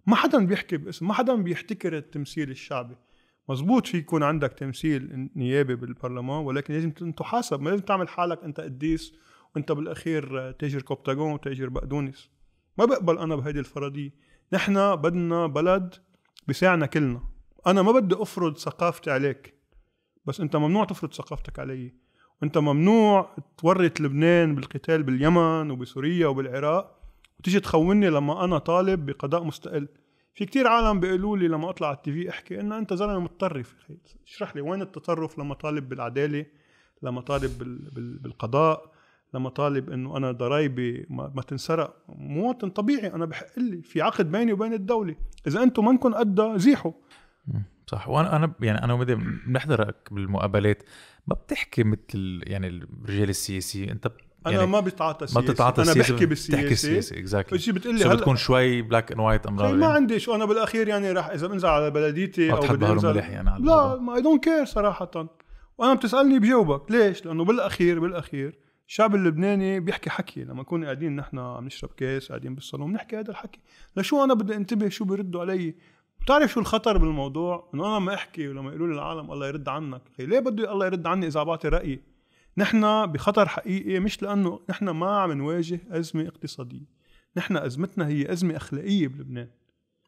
ما حدا بيحكي باسم ما حدا بيحتكر التمثيل الشعبي مزبوط في يكون عندك تمثيل نيابي بالبرلمان ولكن لازم تحاسب ما لازم تعمل حالك انت قديس وانت بالاخير تاجر كوبتاغون وتاجر بقدونس ما بقبل انا بهيدي الفرضيه نحن بدنا بلد بيساعنا كلنا انا ما بدي افرض ثقافتي عليك بس انت ممنوع تفرض ثقافتك علي وانت ممنوع تورط لبنان بالقتال باليمن وبسوريا وبالعراق وتيجي تخوني لما انا طالب بقضاء مستقل في كتير عالم بيقولوا لي لما اطلع على التي في احكي انه انت زلمه متطرف اشرح لي وين التطرف لما طالب بالعداله لما طالب بالقضاء لما طالب انه انا ضرايبي ما تنسرق مواطن طبيعي انا بحق لي في عقد بيني وبين الدوله اذا انتم منكم قد زيحوا صح وانا انا يعني انا بدي بنحضرك بالمقابلات ما بتحكي مثل يعني الرجال السياسي انت انا يعني ما بتعاطى سياسي ما بتتعاطى انا بحكي بالسياسه بتحكي سياسي اكزاكتلي exactly. بتقول لي هل... بتكون شوي بلاك اند وايت امرار يعني. ما عندي شو انا بالاخير يعني راح اذا بنزل على بلديتي او بدي انزل يعني على لا ما اي دونت كير صراحه وانا بتسالني بجاوبك ليش؟ لانه بالاخير بالاخير الشعب اللبناني بيحكي حكي لما نكون قاعدين نحن عم نشرب كاس قاعدين بالصالون بنحكي هذا الحكي لشو انا بدي انتبه شو بيردوا علي بتعرف شو الخطر بالموضوع انه انا لما احكي ولما يقولوا لي العالم الله يرد عنك ليه بده الله يرد عني اذا بعطي رايي نحن بخطر حقيقي مش لانه نحن ما عم نواجه ازمه اقتصاديه نحن ازمتنا هي ازمه اخلاقيه بلبنان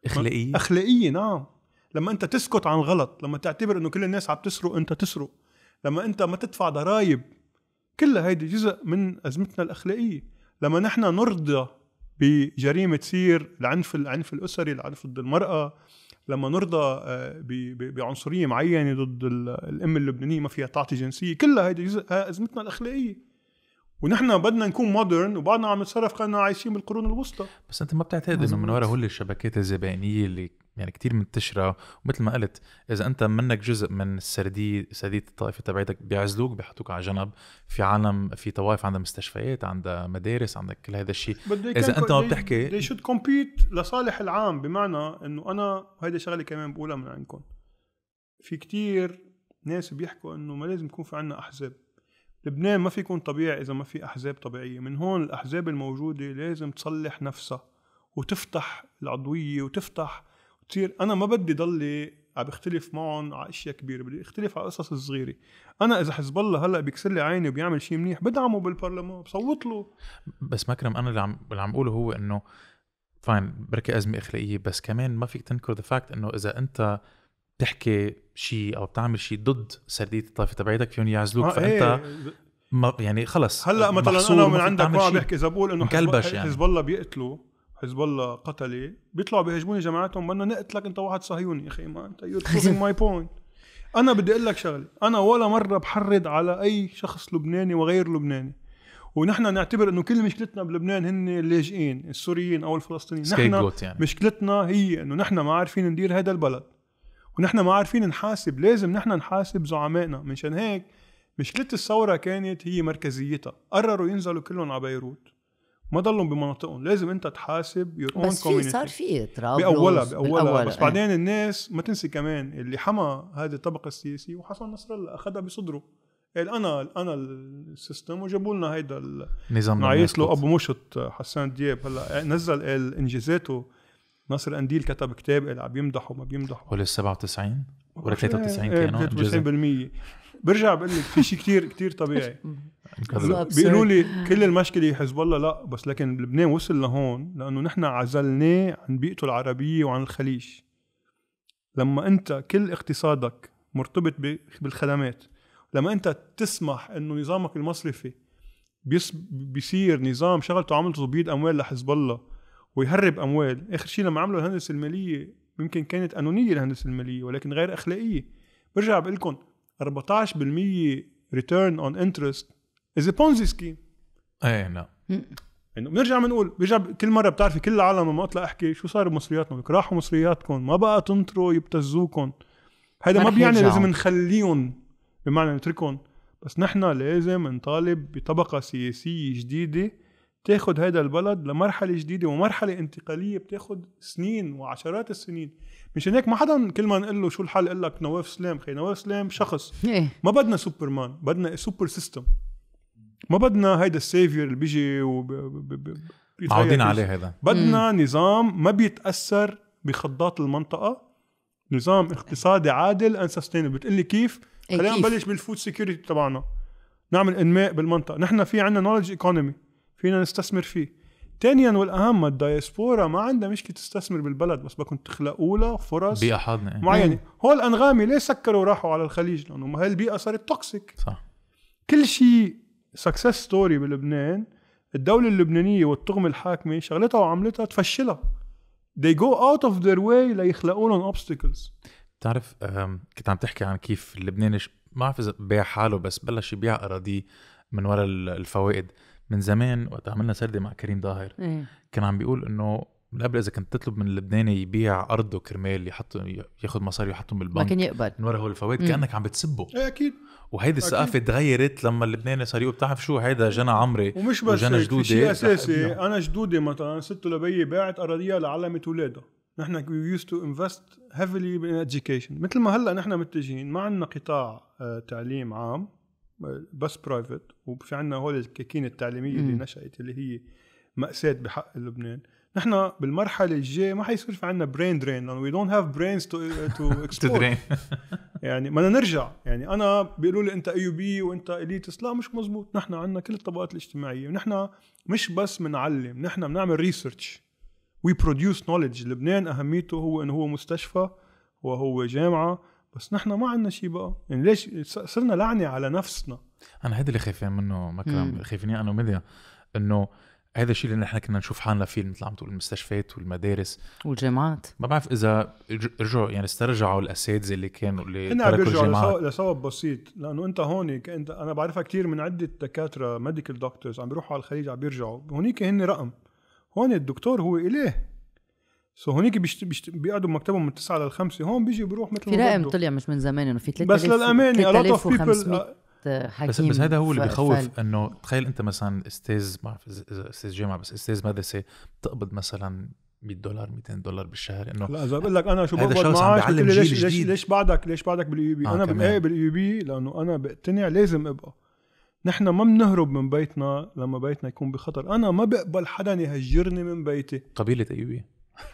اخلاقيه اخلاقيه نعم لما انت تسكت عن غلط لما تعتبر انه كل الناس عم تسرق انت تسرق لما انت ما تدفع ضرائب كل هيدي جزء من ازمتنا الاخلاقيه لما نحن نرضى بجريمه تصير العنف العنف الاسري العنف ضد المراه لما نرضى آه، بعنصريه معينه ضد الام اللبنانيه ما فيها تعطي جنسيه كلها هيدي جزء آه، ازمتنا الاخلاقيه ونحن بدنا نكون مودرن وبعدنا عم نتصرف كاننا عايشين بالقرون الوسطى بس انت ما بتعتقد انه من ورا هول الشبكات الزبائنيه اللي يعني كتير منتشره ومثل ما قلت اذا انت منك جزء من السرديه سرديه الطائفه تبعتك بيعزلوك بيحطوك على جنب في عالم في طوائف عندها مستشفيات عندها مدارس عندك كل هذا الشيء اذا انت ما بتحكي they should compete لصالح العام بمعنى انه انا وهيدي شغله كمان بقولها من عندكم في كتير ناس بيحكوا انه ما لازم يكون في عندنا احزاب لبنان ما في يكون طبيعي اذا ما في احزاب طبيعيه من هون الاحزاب الموجوده لازم تصلح نفسها وتفتح العضويه وتفتح وتصير انا ما بدي ضلي عم بختلف معهم على اشياء كبيره بدي اختلف على قصص صغيره انا اذا حزب الله هلا بيكسر لي عيني وبيعمل شيء منيح بدعمه بالبرلمان بصوت له بس مكرم انا اللي عم اللي عم اقوله هو انه فاين بركي ازمه اخلاقيه بس كمان ما فيك تنكر ذا فاكت انه اذا انت بتحكي شيء او بتعمل شيء ضد سرديه الطائفه تبعيتك فيهم يعزلوك آه فانت ايه. ما يعني خلص هلا مثلا انا من عندك ما بحكي اذا بقول انه حزب يعني. الله بيقتلوا حزب الله قتلي بيطلعوا بيهاجموني جماعتهم بدنا نقتلك انت واحد صهيوني يا اخي ما انت يو ماي بوينت انا بدي اقول لك شغله انا ولا مره بحرض على اي شخص لبناني وغير لبناني ونحن نعتبر انه كل مشكلتنا بلبنان هن اللاجئين السوريين او الفلسطينيين نحن يعني. مشكلتنا هي انه نحن ما عارفين ندير هذا البلد ونحن ما عارفين نحاسب لازم نحن نحاسب زعمائنا منشان هيك مشكلة الثورة كانت هي مركزيتها قرروا ينزلوا كلهم على بيروت ما ضلهم بمناطقهم لازم انت تحاسب يور اون بس في صار في اضطراب بأولها, بأولها بالأول بس بعدين الناس ما تنسي كمان اللي حمى هذه الطبقة السياسية وحسن نصر الله اخذها بصدره قال انا انا السيستم وجابوا لنا هيدا النظام نعيس له ابو مشط حسان دياب هلا نزل قال انجازاته ناصر قنديل كتب كتاب قال عم يمدح وما بيمدح ال 97 ولا 93 كانوا 93% برجع بقول لك في شيء كثير كثير طبيعي بيقولوا لي كل المشكله حزب الله لا بس لكن لبنان وصل لهون لانه نحن عزلناه عن بيئته العربيه وعن الخليج لما انت كل اقتصادك مرتبط بالخدمات لما انت تسمح انه نظامك المصرفي بيصير نظام شغلته عملته تبييض اموال لحزب الله ويهرب اموال اخر شيء لما عملوا الهندسه الماليه يمكن كانت قانونيه الهندسه الماليه ولكن غير اخلاقيه برجع بقول لكم 14% ريتيرن اون انترست از بونزي سكيم ايه نعم انه بنرجع بنقول بيرجع كل مره بتعرفي كل العالم لما اطلع احكي شو صار بمصرياتنا راحوا مصرياتكم ما بقى تنطروا يبتزوكم هذا ما بيعني يرجعوا. لازم نخليهم بمعنى نتركهم بس نحن لازم نطالب بطبقه سياسيه جديده تاخذ هذا البلد لمرحله جديده ومرحله انتقاليه بتاخد سنين وعشرات السنين مشان هيك ما حدا كل ما نقول له شو الحل يقول لك نواف سلام خي نواف سلام شخص إيه. ما بدنا سوبرمان بدنا سوبر سيستم ما بدنا هيدا السيفير اللي بيجي ب... ب... معودين عليه هذا بدنا مم. نظام ما بيتاثر بخضات المنطقه نظام اقتصادي عادل ان سستينبل بتقلي كيف إيه، خلينا نبلش بالفود سكيورتي تبعنا نعمل انماء بالمنطقه نحن في عندنا نولج ايكونومي فينا نستثمر فيه ثانيا والاهم الدايسبورا ما عندها مشكله تستثمر بالبلد بس بدكم تخلقوا لها فرص بيئه حاضنه إيه. معينه هول الانغامي ليه سكروا وراحوا على الخليج لانه هي البيئه صارت توكسيك صح كل شيء سكسس ستوري بلبنان الدولة اللبنانية والطغمة الحاكمة شغلتها وعملتها تفشلها they go out of their way ليخلقوا لهم obstacles بتعرف كنت عم تحكي عن كيف اللبناني ما بعرف اذا بيع حاله بس بلش يبيع اراضيه من وراء الفوائد من زمان وقت عملنا سردة مع كريم ظاهر ايه. كان عم بيقول انه من قبل اذا كنت تطلب من اللبناني يبيع ارضه كرمال يحط ياخذ مصاري يحطهم بالبنك ما كان يقبل من ورا هو الفوائد كانك عم بتسبه ايه اكيد وهيدي الثقافه تغيرت لما اللبناني صار يقول بتعرف شو هيدا جنى عمري ومش بس وجنى جدودي شيء اساسي انا جدودي مثلا ست لبيي باعت اراضيها لعلمت اولادها نحن وي يوز تو انفست هيفلي بان education مثل ما هلا نحن متجهين ما عندنا قطاع آه، تعليم عام بس برايفت وفي عندنا هول الكاكين التعليميه اللي نشات اللي هي ماساه بحق لبنان نحن بالمرحله الجايه ما حيصير في عندنا برين درين لانه وي دونت هاف برينز تو تو اكسبورت يعني بدنا نرجع يعني انا بيقولوا لي انت اي بي وانت اليتس لا مش مزبوط نحن عندنا كل الطبقات الاجتماعيه ونحن مش بس بنعلم نحن بنعمل ريسيرش وي برودوس نوليدج لبنان اهميته هو انه هو مستشفى وهو جامعه بس نحن ما عندنا شيء بقى يعني ليش صرنا لعنه على نفسنا انا هيدا اللي خايفين منه مكرم خايفين انا وميديا انه هذا الشيء اللي نحن كنا نشوف حالنا فيه مثل عم تقول المستشفيات والمدارس والجامعات ما بعرف اذا رجعوا يعني استرجعوا الاساتذه اللي كانوا اللي هن بيرجعوا لسبب بسيط لانه انت هون انت انا بعرفها كثير من عده دكاتره ميديكال دكتورز عم بيروحوا على الخليج عم بيرجعوا هونيك هن رقم هون الدكتور هو اله سو هونيك بيشت... بيشت... بيقعدوا بمكتبهم من 9 لل 5 هون بيجي بيروح مثل في رقم طلع مش من زمان انه في 3000 بس للامانه a lot of بس بس هذا هو اللي بخوف انه تخيل انت مثلا استاذ ما بعرف اذا استاذ جامعه بس استاذ مدرسه بتقبض مثلا 100 دولار 200 دولار بالشهر انه لا اذا بقول لك انا شو بقبض معك ليش ليش ليش بعدك ليش بعدك بالاي آه، بي انا بقى بالاي بي لانه انا بقتنع لازم ابقى نحن ما بنهرب من بيتنا لما بيتنا يكون بخطر انا ما بقبل حدا يهجرني من بيتي قبيله ايوبي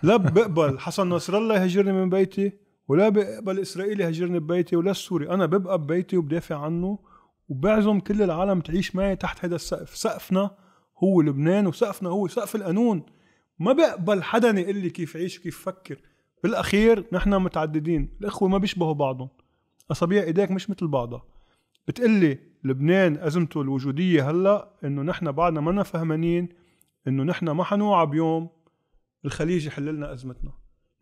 لا بقبل حسن نصر الله يهجرني من بيتي ولا بقبل اسرائيل يهجرني ببيتي ولا السوري انا ببقى ببيتي وبدافع عنه وبعزم كل العالم تعيش معي تحت هذا السقف سقفنا هو لبنان وسقفنا هو سقف القانون ما بقبل حدا يقول لي كيف عيش كيف فكر بالاخير نحن متعددين الاخوه ما بيشبهوا بعضهم اصابع ايديك مش مثل بعضها بتقلي لبنان ازمته الوجوديه هلا انه نحن بعدنا ما فهمانين انه نحن ما حنوعى بيوم الخليج يحل لنا ازمتنا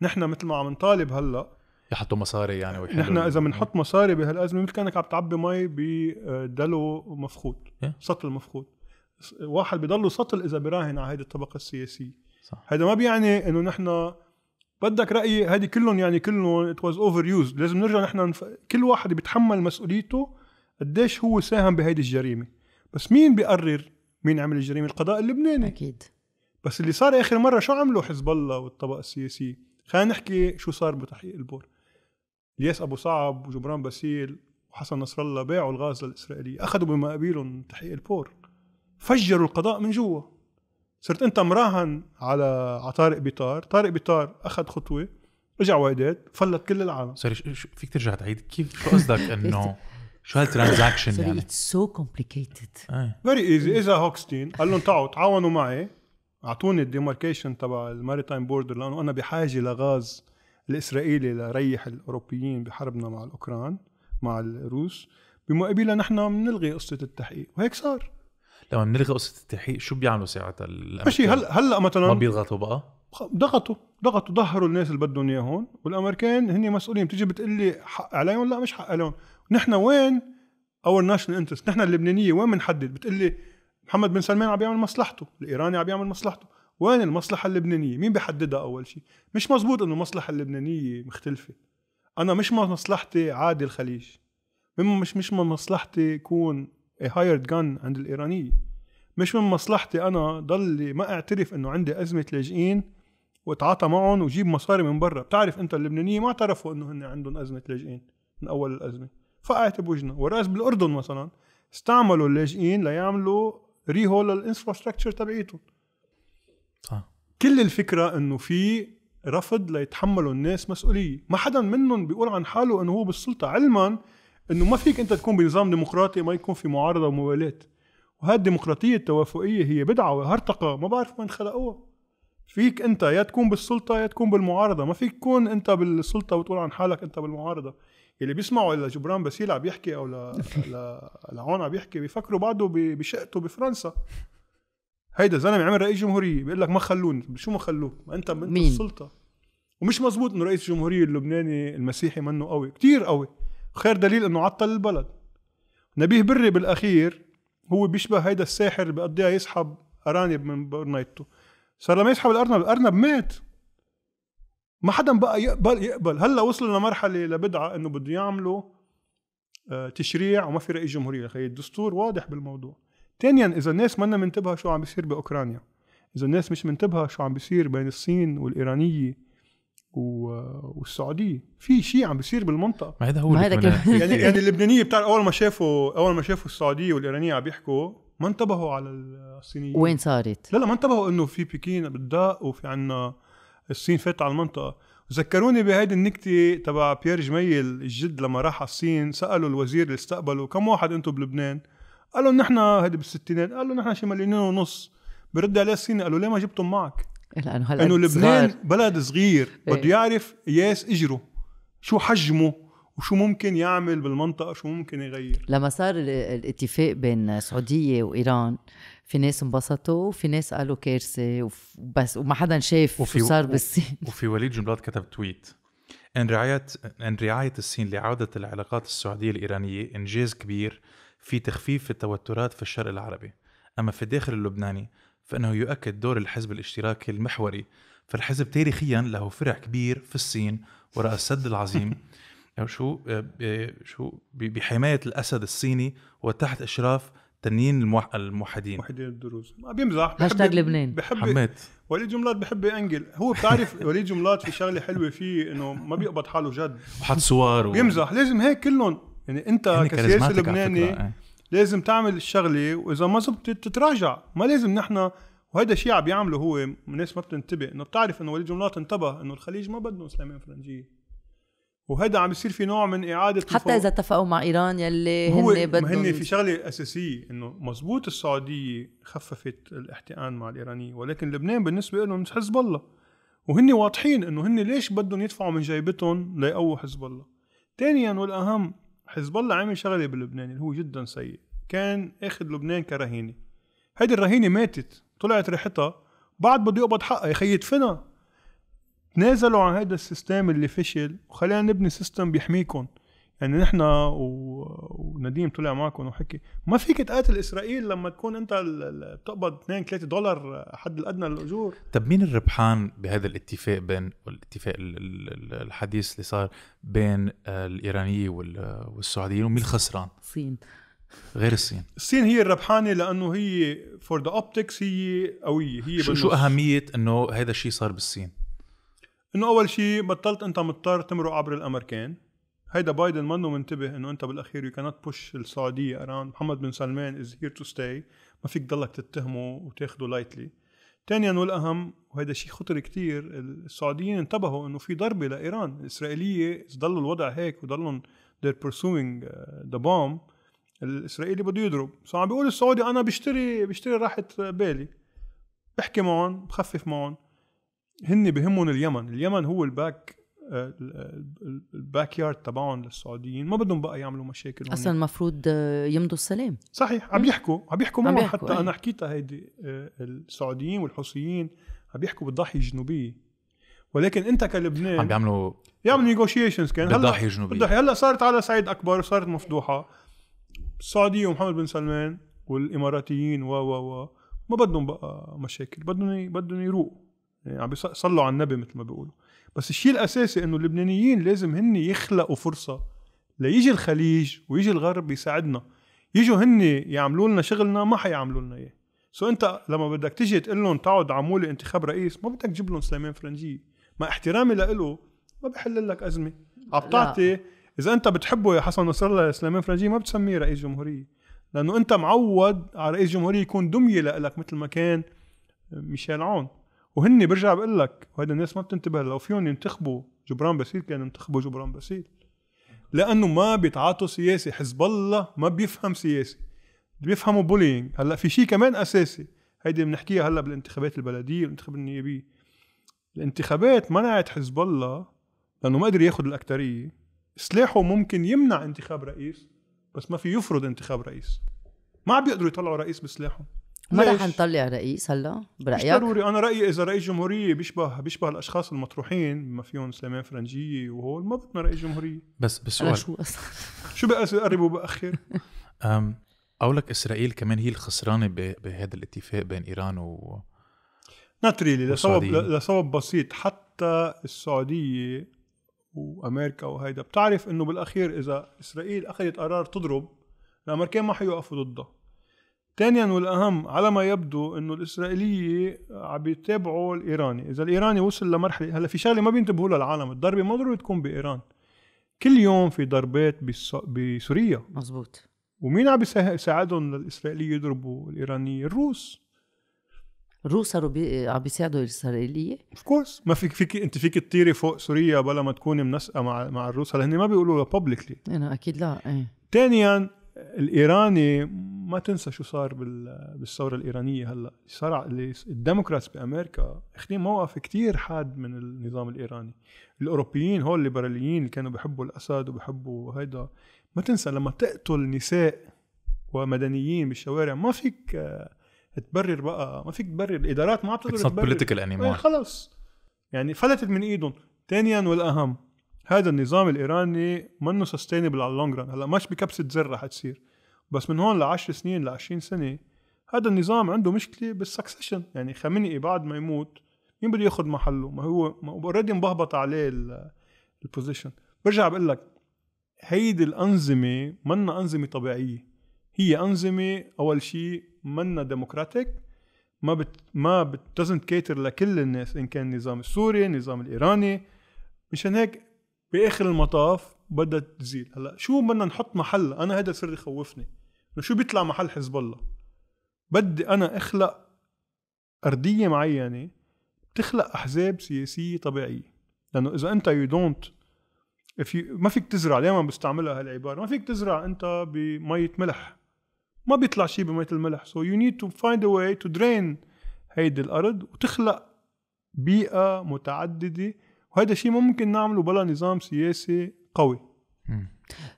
نحن مثل ما عم نطالب هلا يحطوا مصاري يعني ويحلوا نحن اذا بنحط مصاري بهالازمه مثل كانك عم تعبي مي بدلو آه، مفخوت إيه؟ سطل مفخوت واحد بضله سطل اذا براهن على هيدي الطبقه السياسيه صح هذا ما بيعني انه نحن بدك رايي هذه كلهم يعني كلهم ات واز اوفر يوز لازم نرجع نحن نف... كل واحد بيتحمل مسؤوليته قديش هو ساهم بهيدي الجريمه بس مين بيقرر مين عمل الجريمه القضاء اللبناني اكيد بس اللي صار اخر مره شو عملوا حزب الله والطبقه السياسيه خلينا نحكي شو صار بتحقيق البور الياس ابو صعب وجبران باسيل وحسن نصر الله باعوا الغاز للاسرائيليه اخذوا قبيلهم تحقيق البور فجروا القضاء من جوا صرت انت مراهن على على طارق بيطار طارق بيطار اخذ خطوه رجع وعداد فلت كل العالم سوري فيك ترجع تعيد كيف شو قصدك انه شو هالترانزاكشن يعني؟ اتس سو كومبليكيتد فيري ايزي اجى هوكستين قال لهم تعوا تعاونوا معي اعطوني الديماركيشن تبع الماريتايم بوردر لانه انا بحاجه لغاز الاسرائيلي لريح الاوروبيين بحربنا مع الاوكران مع الروس بمقابلها نحن بنلغي قصه التحقيق وهيك صار لما بنلغي قصه التحقيق شو بيعملوا ساعتها ماشي هلا هلا مثلا ما بيضغطوا بقى ضغطوا ضغطوا ظهروا الناس اللي بدهم اياهم والامريكان هن مسؤولين بتيجي بتقلي حق عليهم لا مش حق عليهم نحن وين اور ناشونال انترست نحن اللبنانيه وين بنحدد بتقلي محمد بن سلمان عم بيعمل مصلحته الايراني عم بيعمل مصلحته وين المصلحة اللبنانية؟ مين بيحددها أول شيء؟ مش مزبوط إنه المصلحة اللبنانية مختلفة. أنا مش مصلحتي عادي الخليج. مم مش مش من مصلحتي يكون هايرد جان عند الإيرانية. مش من مصلحتي أنا ضلي ما أعترف إنه عندي أزمة لاجئين واتعاطى معهم وجيب مصاري من برا، بتعرف أنت اللبنانية ما اعترفوا إنه هن عندهم أزمة لاجئين من أول الأزمة. فقعت بوجنا، والرأس بالأردن مثلا استعملوا اللاجئين ليعملوا ريهول الانفراستراكشر تبعيته آه. كل الفكره انه في رفض ليتحملوا الناس مسؤوليه ما حدا منهم بيقول عن حاله انه هو بالسلطه علما انه ما فيك انت تكون بنظام ديمقراطي ما يكون في معارضه وموالاه وهذه الديمقراطية التوافقية هي بدعة وهرطقة ما بعرف وين خلقوها فيك انت يا تكون بالسلطة يا تكون بالمعارضة ما فيك تكون انت بالسلطة وتقول عن حالك انت بالمعارضة اللي بيسمعوا لجبران باسيل عم يحكي او ل... ل... لعون عم يحكي بيفكروا بعده بشقته بفرنسا هيدا زلمه عمل رئيس جمهوريه بيقول لك ما خلون شو ما خلوه ما انت من مين؟ السلطه ومش مزبوط انه رئيس الجمهوريه اللبناني المسيحي منه قوي كتير قوي خير دليل انه عطل البلد نبيه بري بالاخير هو بيشبه هيدا الساحر اللي بقضيها يسحب ارانب من برنايته صار لما يسحب الارنب الارنب مات ما حدا بقى يقبل يقبل هلا وصلوا لمرحله لبدعه انه بده يعملوا آه، تشريع وما في رئيس جمهوريه خي الدستور واضح بالموضوع ثانيا اذا الناس ما منتبهه شو عم بيصير باوكرانيا اذا الناس مش منتبهه شو عم بيصير بين الصين والايرانيه والسعوديه في شيء عم بيصير بالمنطقه ما هذا هو ما يعني يعني اللبنانيه بتاع اول ما شافوا اول ما شافوا السعوديه والايرانيه عم يحكوا ما انتبهوا على الصينيه وين صارت؟ لا لا ما انتبهوا انه في بكين بالدق وفي عنا الصين فاتت على المنطقه ذكروني بهيدي النكتة تبع بيير جميل الجد لما راح على الصين سألوا الوزير اللي استقبله كم واحد انتم بلبنان؟ قالوا نحن هيدي بالستينات قالوا نحن شي مليونين ونص برد عليه الصيني قالوا ليه ما جبتهم معك؟ لانه هلا انه لبنان صغير. بلد صغير إيه. بده يعرف ياس اجره شو حجمه وشو ممكن يعمل بالمنطقه شو ممكن يغير لما صار الاتفاق بين السعوديه وايران في ناس انبسطوا وفي ناس قالوا كارثه وبس وما حدا شاف وفي صار بالصين وفي وليد جنبلاط كتب تويت ان رعايه ان رعايه الصين لعوده العلاقات السعوديه الايرانيه انجاز كبير في تخفيف التوترات في الشرق العربي اما في الداخل اللبناني فانه يؤكد دور الحزب الاشتراكي المحوري فالحزب تاريخيا له فرع كبير في الصين وراء السد العظيم شو آه، آه، شو بحمايه الاسد الصيني وتحت اشراف تنين الموح... الموحدين موحدين الدروز ما بيمزح هاشتاج لبنان بحب حميت وليد جملات بحب ينقل هو بتعرف وليد جملات في شغله حلوه فيه انه ما بيقبض حاله جد وحط صور و... بيمزح لازم هيك كلهم يعني انت يعني كسياسي لبناني إيه. لازم تعمل الشغله واذا ما زبطت تتراجع ما لازم نحن وهذا الشيء عم بيعمله هو الناس ما بتنتبه انه بتعرف انه وليد جملات انتبه انه الخليج ما بدهم اسلاميه فرنجيه وهيدا عم يصير في نوع من اعاده حتى اذا اتفقوا مع ايران يلي هن بدهم هن في شغله اساسيه انه مزبوط السعوديه خففت الاحتقان مع الايرانيين ولكن لبنان بالنسبه لهم حزب الله وهن واضحين انه هن ليش بدهم يدفعوا من جيبتهم ليقووا حزب الله ثانيا والاهم حزب الله عمل شغله بلبنان اللي هو جدا سيء كان اخذ لبنان كرهينه هيدي الرهينه ماتت طلعت ريحتها بعد بده يقبض حقها يا خي يدفنها تنازلوا عن هذا السيستم اللي فشل وخلينا نبني سيستم بيحميكم يعني نحن و... ونديم طلع معكم وحكي ما فيك تقاتل اسرائيل لما تكون انت بتقبض 2 3 دولار حد الادنى للاجور طب مين الربحان بهذا الاتفاق بين الاتفاق الحديث اللي صار بين الايرانيه والسعوديين ومين الخسران؟ الصين غير الصين الصين هي الربحانه لانه هي فور ذا اوبتكس هي قويه هي شو شو اهميه انه هذا الشيء صار بالصين؟ انه اول شيء بطلت انت مضطر تمرق عبر الامريكان هيدا بايدن منه منتبه انه انت بالاخير يو كانت بوش السعوديه اراوند محمد بن سلمان از هير تو ستاي ما فيك ضلك تتهمه وتاخده لايتلي ثانيا والاهم وهذا شيء خطر كتير السعوديين انتبهوا انه في ضربه لايران الاسرائيليه ضلوا الوضع هيك وضلهم they're pursuing uh, the bomb الاسرائيلي بده يضرب سو عم بيقول السعودي انا بشتري بشتري راحه بالي بحكي معهم بخفف معهم هن بهمهم اليمن اليمن هو الباك آه، آه، الباك يارد تبعهم للسعوديين ما بدهم بقى يعملوا مشاكل اصلا المفروض آه، يمضوا السلام صحيح عم يحكوا عم يحكوا معهم حتى ايه. انا حكيتها هيدي السعوديين والحوثيين عم يحكوا بالضاحيه الجنوبيه ولكن انت كلبنان عم بيعملوا يعملوا نيغوشيشنز كان بالضاحيه الجنوبيه بالضاحيه هلا صارت على صعيد اكبر صارت مفتوحه السعوديه ومحمد بن سلمان والاماراتيين و و و ما بدهم بقى مشاكل بدهم بدهم يروقوا يعني عم بيصلوا على النبي مثل ما بيقولوا بس الشيء الاساسي انه اللبنانيين لازم هن يخلقوا فرصه ليجي الخليج ويجي الغرب يساعدنا يجوا هن يعملوا لنا شغلنا ما حيعملوا لنا اياه سو انت لما بدك تيجي تقول لهم تقعد عمولي انتخاب رئيس ما بدك تجيب لهم سليمان فرنجي ما احترامي له ما بحل لك ازمه عم تعطي اذا انت بتحبه يا حسن نصر الله يا سليمان فرنجي ما بتسميه رئيس جمهوريه لانه انت معود على رئيس جمهوريه يكون دميه لك مثل ما كان ميشيل عون وهني برجع بقول لك وهيدا الناس ما بتنتبه لو فيهم ينتخبوا جبران باسيل كان ينتخبوا جبران باسيل لانه ما بيتعاطوا سياسي حزب الله ما بيفهم سياسي بيفهموا بولينج هلا في شيء كمان اساسي هيدي بنحكيها هلا بالانتخابات البلديه والانتخابات النيابيه الانتخابات منعت حزب الله لانه ما قدر ياخذ الاكثريه سلاحه ممكن يمنع انتخاب رئيس بس ما في يفرض انتخاب رئيس ما عم بيقدروا يطلعوا رئيس بسلاحهم ما رح نطلع رئيس هلا برايك؟ مش ضروري انا رايي اذا رئيس جمهوريه بيشبه بيشبه الاشخاص المطروحين ما فيهم سليمان فرنجيه وهول ما بدنا رئيس جمهوريه بس بس شو شو بقى اقرب وباخر؟ قولك اسرائيل كمان هي الخسرانه بهذا الاتفاق بين ايران و نوت ريلي لسبب لسبب بسيط حتى السعوديه وامريكا وهيدا بتعرف انه بالاخير اذا اسرائيل اخذت قرار تضرب الامريكان ما حيوقفوا ضدها ثانيا والاهم على ما يبدو انه الاسرائيليه عم بيتابعوا الايراني، اذا الايراني وصل لمرحله هلا في شغله ما بينتبهوا لها العالم، الضربه ما ضروري تكون بايران. كل يوم في ضربات بسوريا مزبوط ومين عم يساعدهم للاسرائيليه يضربوا الايرانيه؟ الروس الروس صاروا بي... عم بيساعدوا الاسرائيليه؟ اوف كورس ما فيك فيك انت فيك تطيري فوق سوريا بلا ما تكوني منسقه مع مع الروس هلا هن ما بيقولوا لها بابليكلي انا اكيد لا ايه ثانيا الايراني ما تنسى شو صار بالثوره الايرانيه هلا صار الديمقراطس بامريكا اخذين موقف كتير حاد من النظام الايراني الاوروبيين هول الليبراليين اللي كانوا بحبوا الاسد وبحبوا هيدا ما تنسى لما تقتل نساء ومدنيين بالشوارع ما فيك آه، تبرر بقى ما فيك تبرر الادارات ما عم تقدر تبرر إيه، خلص يعني فلتت من ايدهم ثانيا والاهم هذا النظام الايراني منه سستينبل على اللونج ران هلا مش بكبسه زر رح تصير بس من هون لعشر سنين لعشرين سنه هذا النظام عنده مشكله بالسكسيشن يعني خامنئي إيه بعد ما يموت مين بده ياخذ محله ما هو اوريدي مبهبط عليه البوزيشن برجع بقول لك هيدي الانظمه منا انظمه طبيعيه هي انظمه اول شيء منا ديموقراطيك ما بت ما بتزنت كيتر لكل الناس ان كان النظام السوري النظام الايراني مشان هيك باخر المطاف بدها تزيد هلا شو بدنا نحط محل انا هذا سر يخوفني شو بيطلع محل حزب الله بدي انا اخلق ارضيه معينه بتخلق احزاب سياسيه طبيعيه لانه اذا انت يو دونت ما فيك تزرع دائما بستعملها هالعباره ما فيك تزرع انت بميه ملح ما بيطلع شيء بميه الملح سو يو نيد تو فايند ا واي تو درين هيدي الارض وتخلق بيئه متعدده وهذا الشيء ممكن نعمله بلا نظام سياسي قوي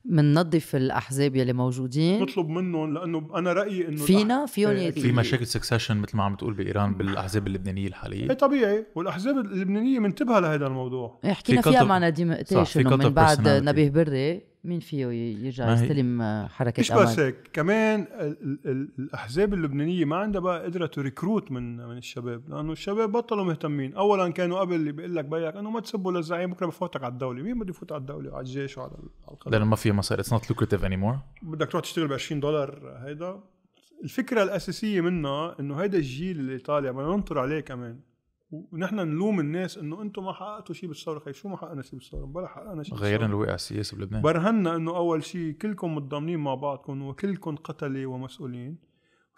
مننظف الاحزاب يلي موجودين نطلب منهم لانه انا رايي انه فينا فيهم إيه. في مشاكل سكسيشن مثل ما عم تقول بايران بالاحزاب اللبنانيه الحاليه اي طبيعي والاحزاب اللبنانيه منتبهه لهذا الموضوع إيه حكينا في فيها مع نديم قتاش من بعد نبيه بري مين فيه يرجع يستلم حركه مش بس هيك كمان الاحزاب اللبنانيه ما عندها بقى قدره تريكروت من من الشباب لانه الشباب بطلوا مهتمين اولا كانوا قبل اللي بيقول لك بيك انه ما تسبوا للزعيم بكره بفوتك على الدوله مين بده يفوت على الدوله وعلى الجيش وعلى القضاء لانه ما في مصاري اتس نوت لوكريتيف اني مور بدك تروح تشتغل ب 20 دولار هيدا الفكره الاساسيه منها انه هيدا الجيل اللي طالع بدنا ننطر عليه كمان ونحن نلوم الناس انه انتم ما حققتوا شيء بالثوره خي شو ما حققنا شيء بالثوره بلا حققنا شيء غيرنا الواقع السياسي بلبنان برهنا انه اول شيء كلكم متضامنين مع بعضكم وكلكم قتله ومسؤولين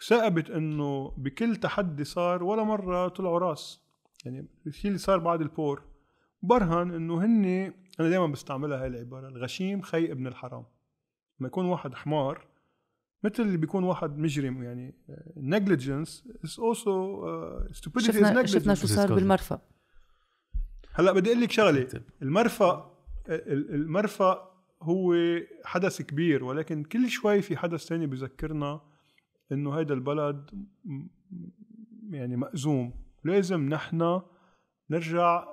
وثابت انه بكل تحدي صار ولا مره طلعوا راس يعني الشيء اللي صار بعد البور برهن انه هن انا دائما بستعملها هاي العباره الغشيم خي ابن الحرام لما يكون واحد حمار مثل اللي بيكون واحد مجرم يعني نيجليجنس از اوسو ستوبيديتي از نيجليجنس شفنا شو صار بالمرفأ هلا بدي اقول لك شغله طيب. المرفأ آه، المرفأ هو حدث كبير ولكن كل شوي في حدث ثاني بذكرنا انه هيدا البلد يعني مأزوم لازم نحن نرجع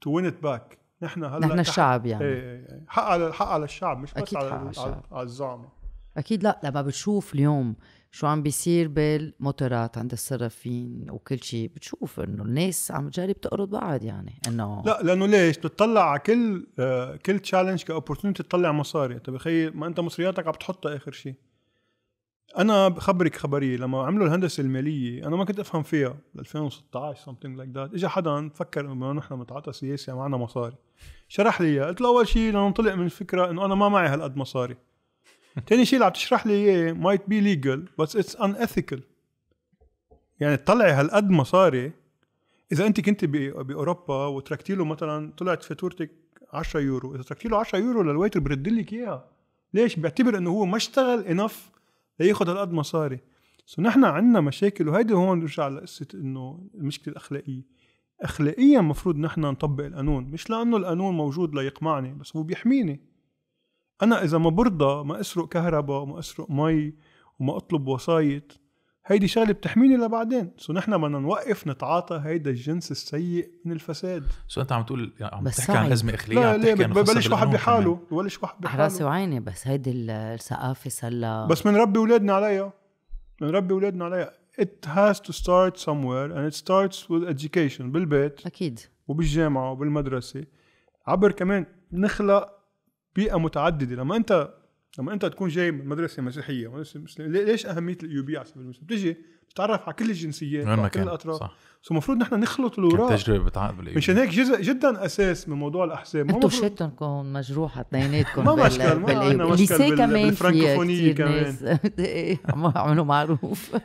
تو وين باك نحن هلا نحن الشعب يعني ايه, إيه،, إيه. حق على الحق على الشعب مش بس على, على, على الزعماء اكيد لا لما بتشوف اليوم شو عم بيصير بالموتورات عند الصرافين وكل شيء بتشوف انه الناس عم تجرب تقرض بعض يعني انه لا لانه ليش بتطلع على كل آه كل تشالنج كاوبورتونيتي تطلع مصاري طب خيي ما انت مصرياتك عم تحطها اخر شيء انا بخبرك خبريه لما عملوا الهندسه الماليه انا ما كنت افهم فيها 2016 سمثينج لايك ذات اجى حدا فكر انه نحن بنتعاطى سياسه معنا مصاري شرح لي اياها قلت له اول شيء لننطلق من الفكره انه انا ما معي هالقد مصاري ثاني شيء اللي عم تشرح لي اياه مايت بي ليجل بس اتس ان اثيكال يعني تطلعي هالقد مصاري اذا انت كنت باوروبا وتركتي له مثلا طلعت فاتورتك 10 يورو اذا تركتي له 10 يورو للويتر برد لك اياها ليش بيعتبر انه هو ما اشتغل انف لياخذ هالقد مصاري سو نحن عندنا مشاكل وهيدي هون بنرجع لقصه انه المشكله الاخلاقيه اخلاقيا المفروض نحن نطبق القانون مش لانه القانون موجود ليقمعني بس هو بيحميني انا اذا ما برضى ما اسرق كهرباء وما اسرق مي وما اطلب وسايط هيدي شغله بتحميني لبعدين سو نحن بدنا نوقف نتعاطى هيدا الجنس السيء من الفساد سو انت عم تقول يعني عم بس تحكي عن ازمه اخلاقيه لا لا ببلش واحد بحاله ببلش واحد بحاله راسي وعيني بس هيدي الثقافه صار بس ربي اولادنا عليها ربي اولادنا عليها it has to start somewhere and it starts with education بالبيت اكيد وبالجامعه وبالمدرسه عبر كمان نخلق بيئه متعدده لما انت لما انت تكون جاي من مدرسه مسيحيه مدرسه مسلمه ليش اهميه اليو بي على سبيل المثال؟ بتجي بتتعرف على كل الجنسيات على كل الاطراف صح المفروض نحن نخلط الاوراق التجربه بتعقد بالاي مشان هيك جزء جدا اساس من موضوع الاحزاب انتم شهادتكم مجروحه اثنيناتكم ما مشكل ما عندنا مشكل كمان بالفرنكوفونيه كمان عملوا معروف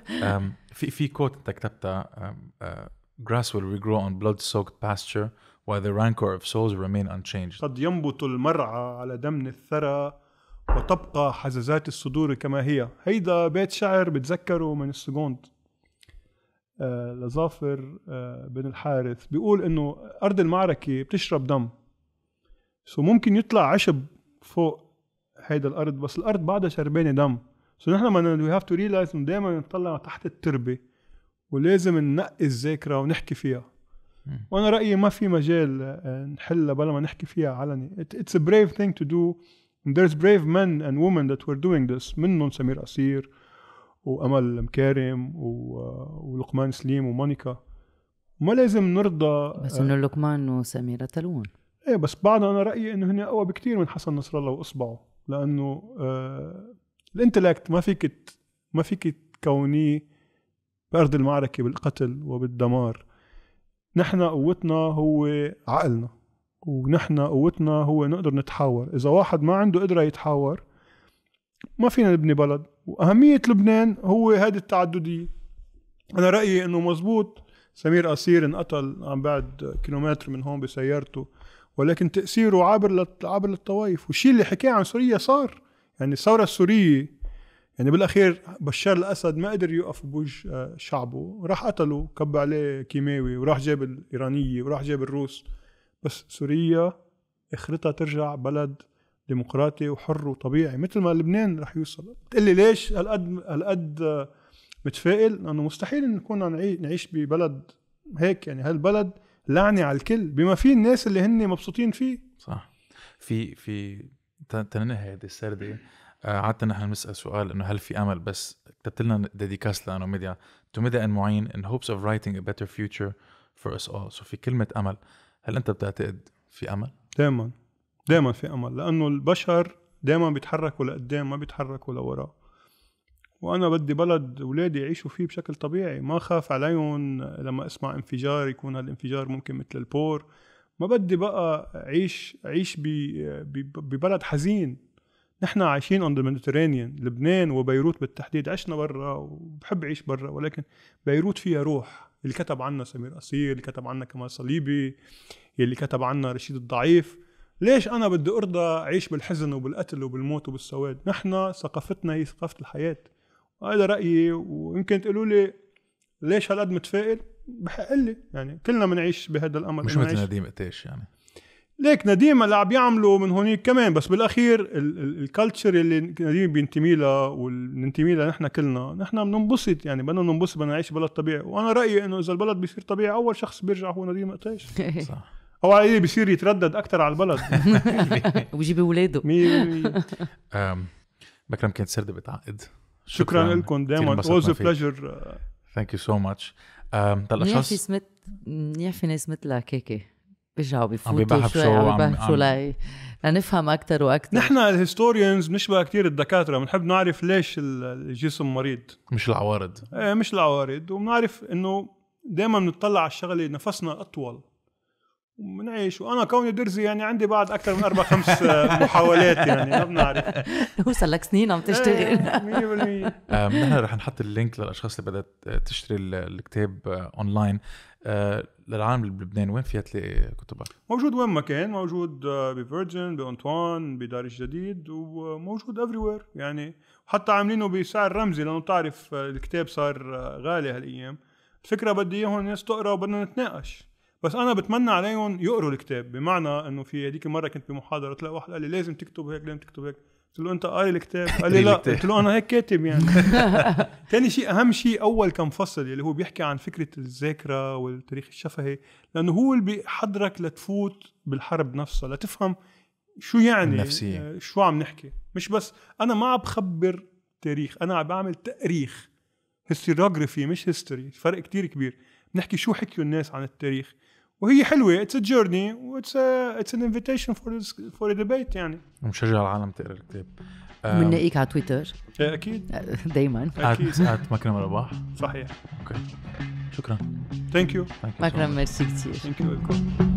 في في كوت انت كتبتها آه، grass will regrow on blood soaked pasture while the rancor of souls remain unchanged قد ينبت المرعى على دمن الثرى وتبقى حزازات الصدور كما هي هيدا بيت شعر بتذكره من السجوند آه لظافر آه بن الحارث بيقول انه ارض المعركه بتشرب دم سو ممكن يطلع عشب فوق هيدا الارض بس الارض بعدها شربانه دم سو نحن وي هاف تو ريلايز انه دائما نطلع تحت التربه ولازم ننقي الذاكره ونحكي فيها وانا رايي ما في مجال آه، نحلها بلا ما نحكي فيها علني اتس ا بريف ثينج تو دو there's brave men and women that were doing this منهم سمير قصير وامل مكارم آه، ولقمان سليم ومونيكا ما لازم نرضى بس آه، انه لقمان وسميره تلون ايه بس بعد انا رايي انه هن اقوى بكثير من حسن نصر الله واصبعه لانه آه الانتلكت ما فيك ما فيك تكونيه بارض المعركه بالقتل وبالدمار نحن قوتنا هو عقلنا ونحن قوتنا هو نقدر نتحاور اذا واحد ما عنده قدره يتحاور ما فينا نبني بلد واهميه لبنان هو هذه التعدديه انا رايي انه مزبوط سمير قصير انقتل عن بعد كيلومتر من هون بسيارته ولكن تاثيره عبر عبر للطوائف والشيء اللي حكاه عن سوريا صار يعني الثوره السوريه يعني بالاخير بشار الاسد ما قدر يوقف بوج آه، شعبه راح قتله كب عليه كيماوي وراح جاب الايرانيه وراح جاب الروس بس سوريا اخرتها ترجع بلد ديمقراطي وحر وطبيعي مثل ما لبنان رح يوصل بتقول لي ليش هالقد هالقد آه، متفائل لانه مستحيل نكون نعيش ببلد هيك يعني هالبلد لعنه على الكل بما فيه الناس اللي هن مبسوطين فيه صح في في تنهي هذه السردة آه، عاده نحن بنسال سؤال انه هل في امل بس كتبت لنا ديديكاس ميديا to ميديا and معين in hopes of writing a better future for us all سو في كلمه امل هل انت بتعتقد في امل؟ دائما دائما في امل لانه البشر دائما بيتحركوا لقدام إيه، ما بيتحركوا لورا وانا بدي بلد اولادي يعيشوا فيه بشكل طبيعي ما خاف عليهم لما اسمع انفجار يكون هالانفجار ممكن مثل البور ما بدي بقى اعيش اعيش ببلد حزين نحن عايشين اون ذا لبنان وبيروت بالتحديد عشنا برا وبحب اعيش برا ولكن بيروت فيها روح اللي كتب عنا سمير قصير اللي كتب عنا كمال صليبي اللي كتب عنا رشيد الضعيف ليش انا بدي ارضى اعيش بالحزن وبالقتل وبالموت وبالسواد نحن ثقافتنا هي ثقافه الحياه هذا رايي ويمكن تقولوا لي ليش هالقد متفائل بحق لي يعني كلنا بنعيش بهذا الامر مش مثل نديم قتيش يعني ليك نديم اللي عم يعملوا من هونيك كمان بس بالاخير الكالتشر اللي نديم بينتمي لها وننتمي لها نحن كلنا نحن بننبسط يعني بدنا ننبسط بدنا نعيش بلد طبيعي وانا رايي انه اذا البلد بيصير طبيعي اول شخص بيرجع هو نديم قطيش صح او على بيصير يتردد اكثر على البلد ويجيب اولاده بكرم كانت سرده بتعقد شكرا لكم دائما اوز بليجر ثانك يو سو ماتش للاشخاص منيح في ناس مثلك هيك بيرجعوا بفوتوا شوي عم ببحثوا لي لنفهم اكثر واكثر نحن الهيستوريانز بنشبه كثير الدكاتره بنحب نعرف ليش الجسم مريض مش العوارض ايه مش العوارض وبنعرف انه دائما بنطلع على الشغله نفسنا اطول وبنعيش وانا كوني درزي يعني عندي بعد اكثر من اربع خمس محاولات يعني ما بنعرف وصل لك سنين عم تشتغل 100% إيه، آه، نحن رح نحط اللينك للاشخاص اللي بدها تشتري الكتاب اونلاين آه، للعالم بلبنان وين فيها تلاقي كتبك؟ موجود وين ما كان موجود آه، بفيرجن بانطوان بدار الجديد وموجود افري وير يعني حتى عاملينه بسعر رمزي لانه تعرف آه، الكتاب صار آه، غالي هالايام الفكره بدي اياهم الناس تقرا وبدنا نتناقش بس انا بتمنى عليهم يقروا الكتاب بمعنى انه في هذيك المره كنت بمحاضره تلاقي واحد قال لي لازم تكتب هيك لازم تكتب هيك قلت له انت قاري الكتاب قال لي لا قلت له انا هيك كاتب يعني ثاني شيء اهم شيء اول كم فصل اللي هو بيحكي عن فكره الذاكره والتاريخ الشفهي لانه هو اللي بيحضرك لتفوت بالحرب نفسها لتفهم شو يعني النفسية. آه، شو عم نحكي مش بس انا ما عم بخبر تاريخ انا عم بعمل تاريخ هيستيروغرافي مش هيستوري فرق كتير كبير بنحكي شو حكيوا الناس عن التاريخ وهي حلوه اتس جيرني واتس اتس ان انفيتيشن فور فور ديبيت يعني مشجع العالم تقرا الكتاب بنلاقيك على تويتر إيه، اكيد دايما اكيد مكرم رباح صحيح اوكي شكرا ثانك يو مكرم ميرسي كثير ثانك يو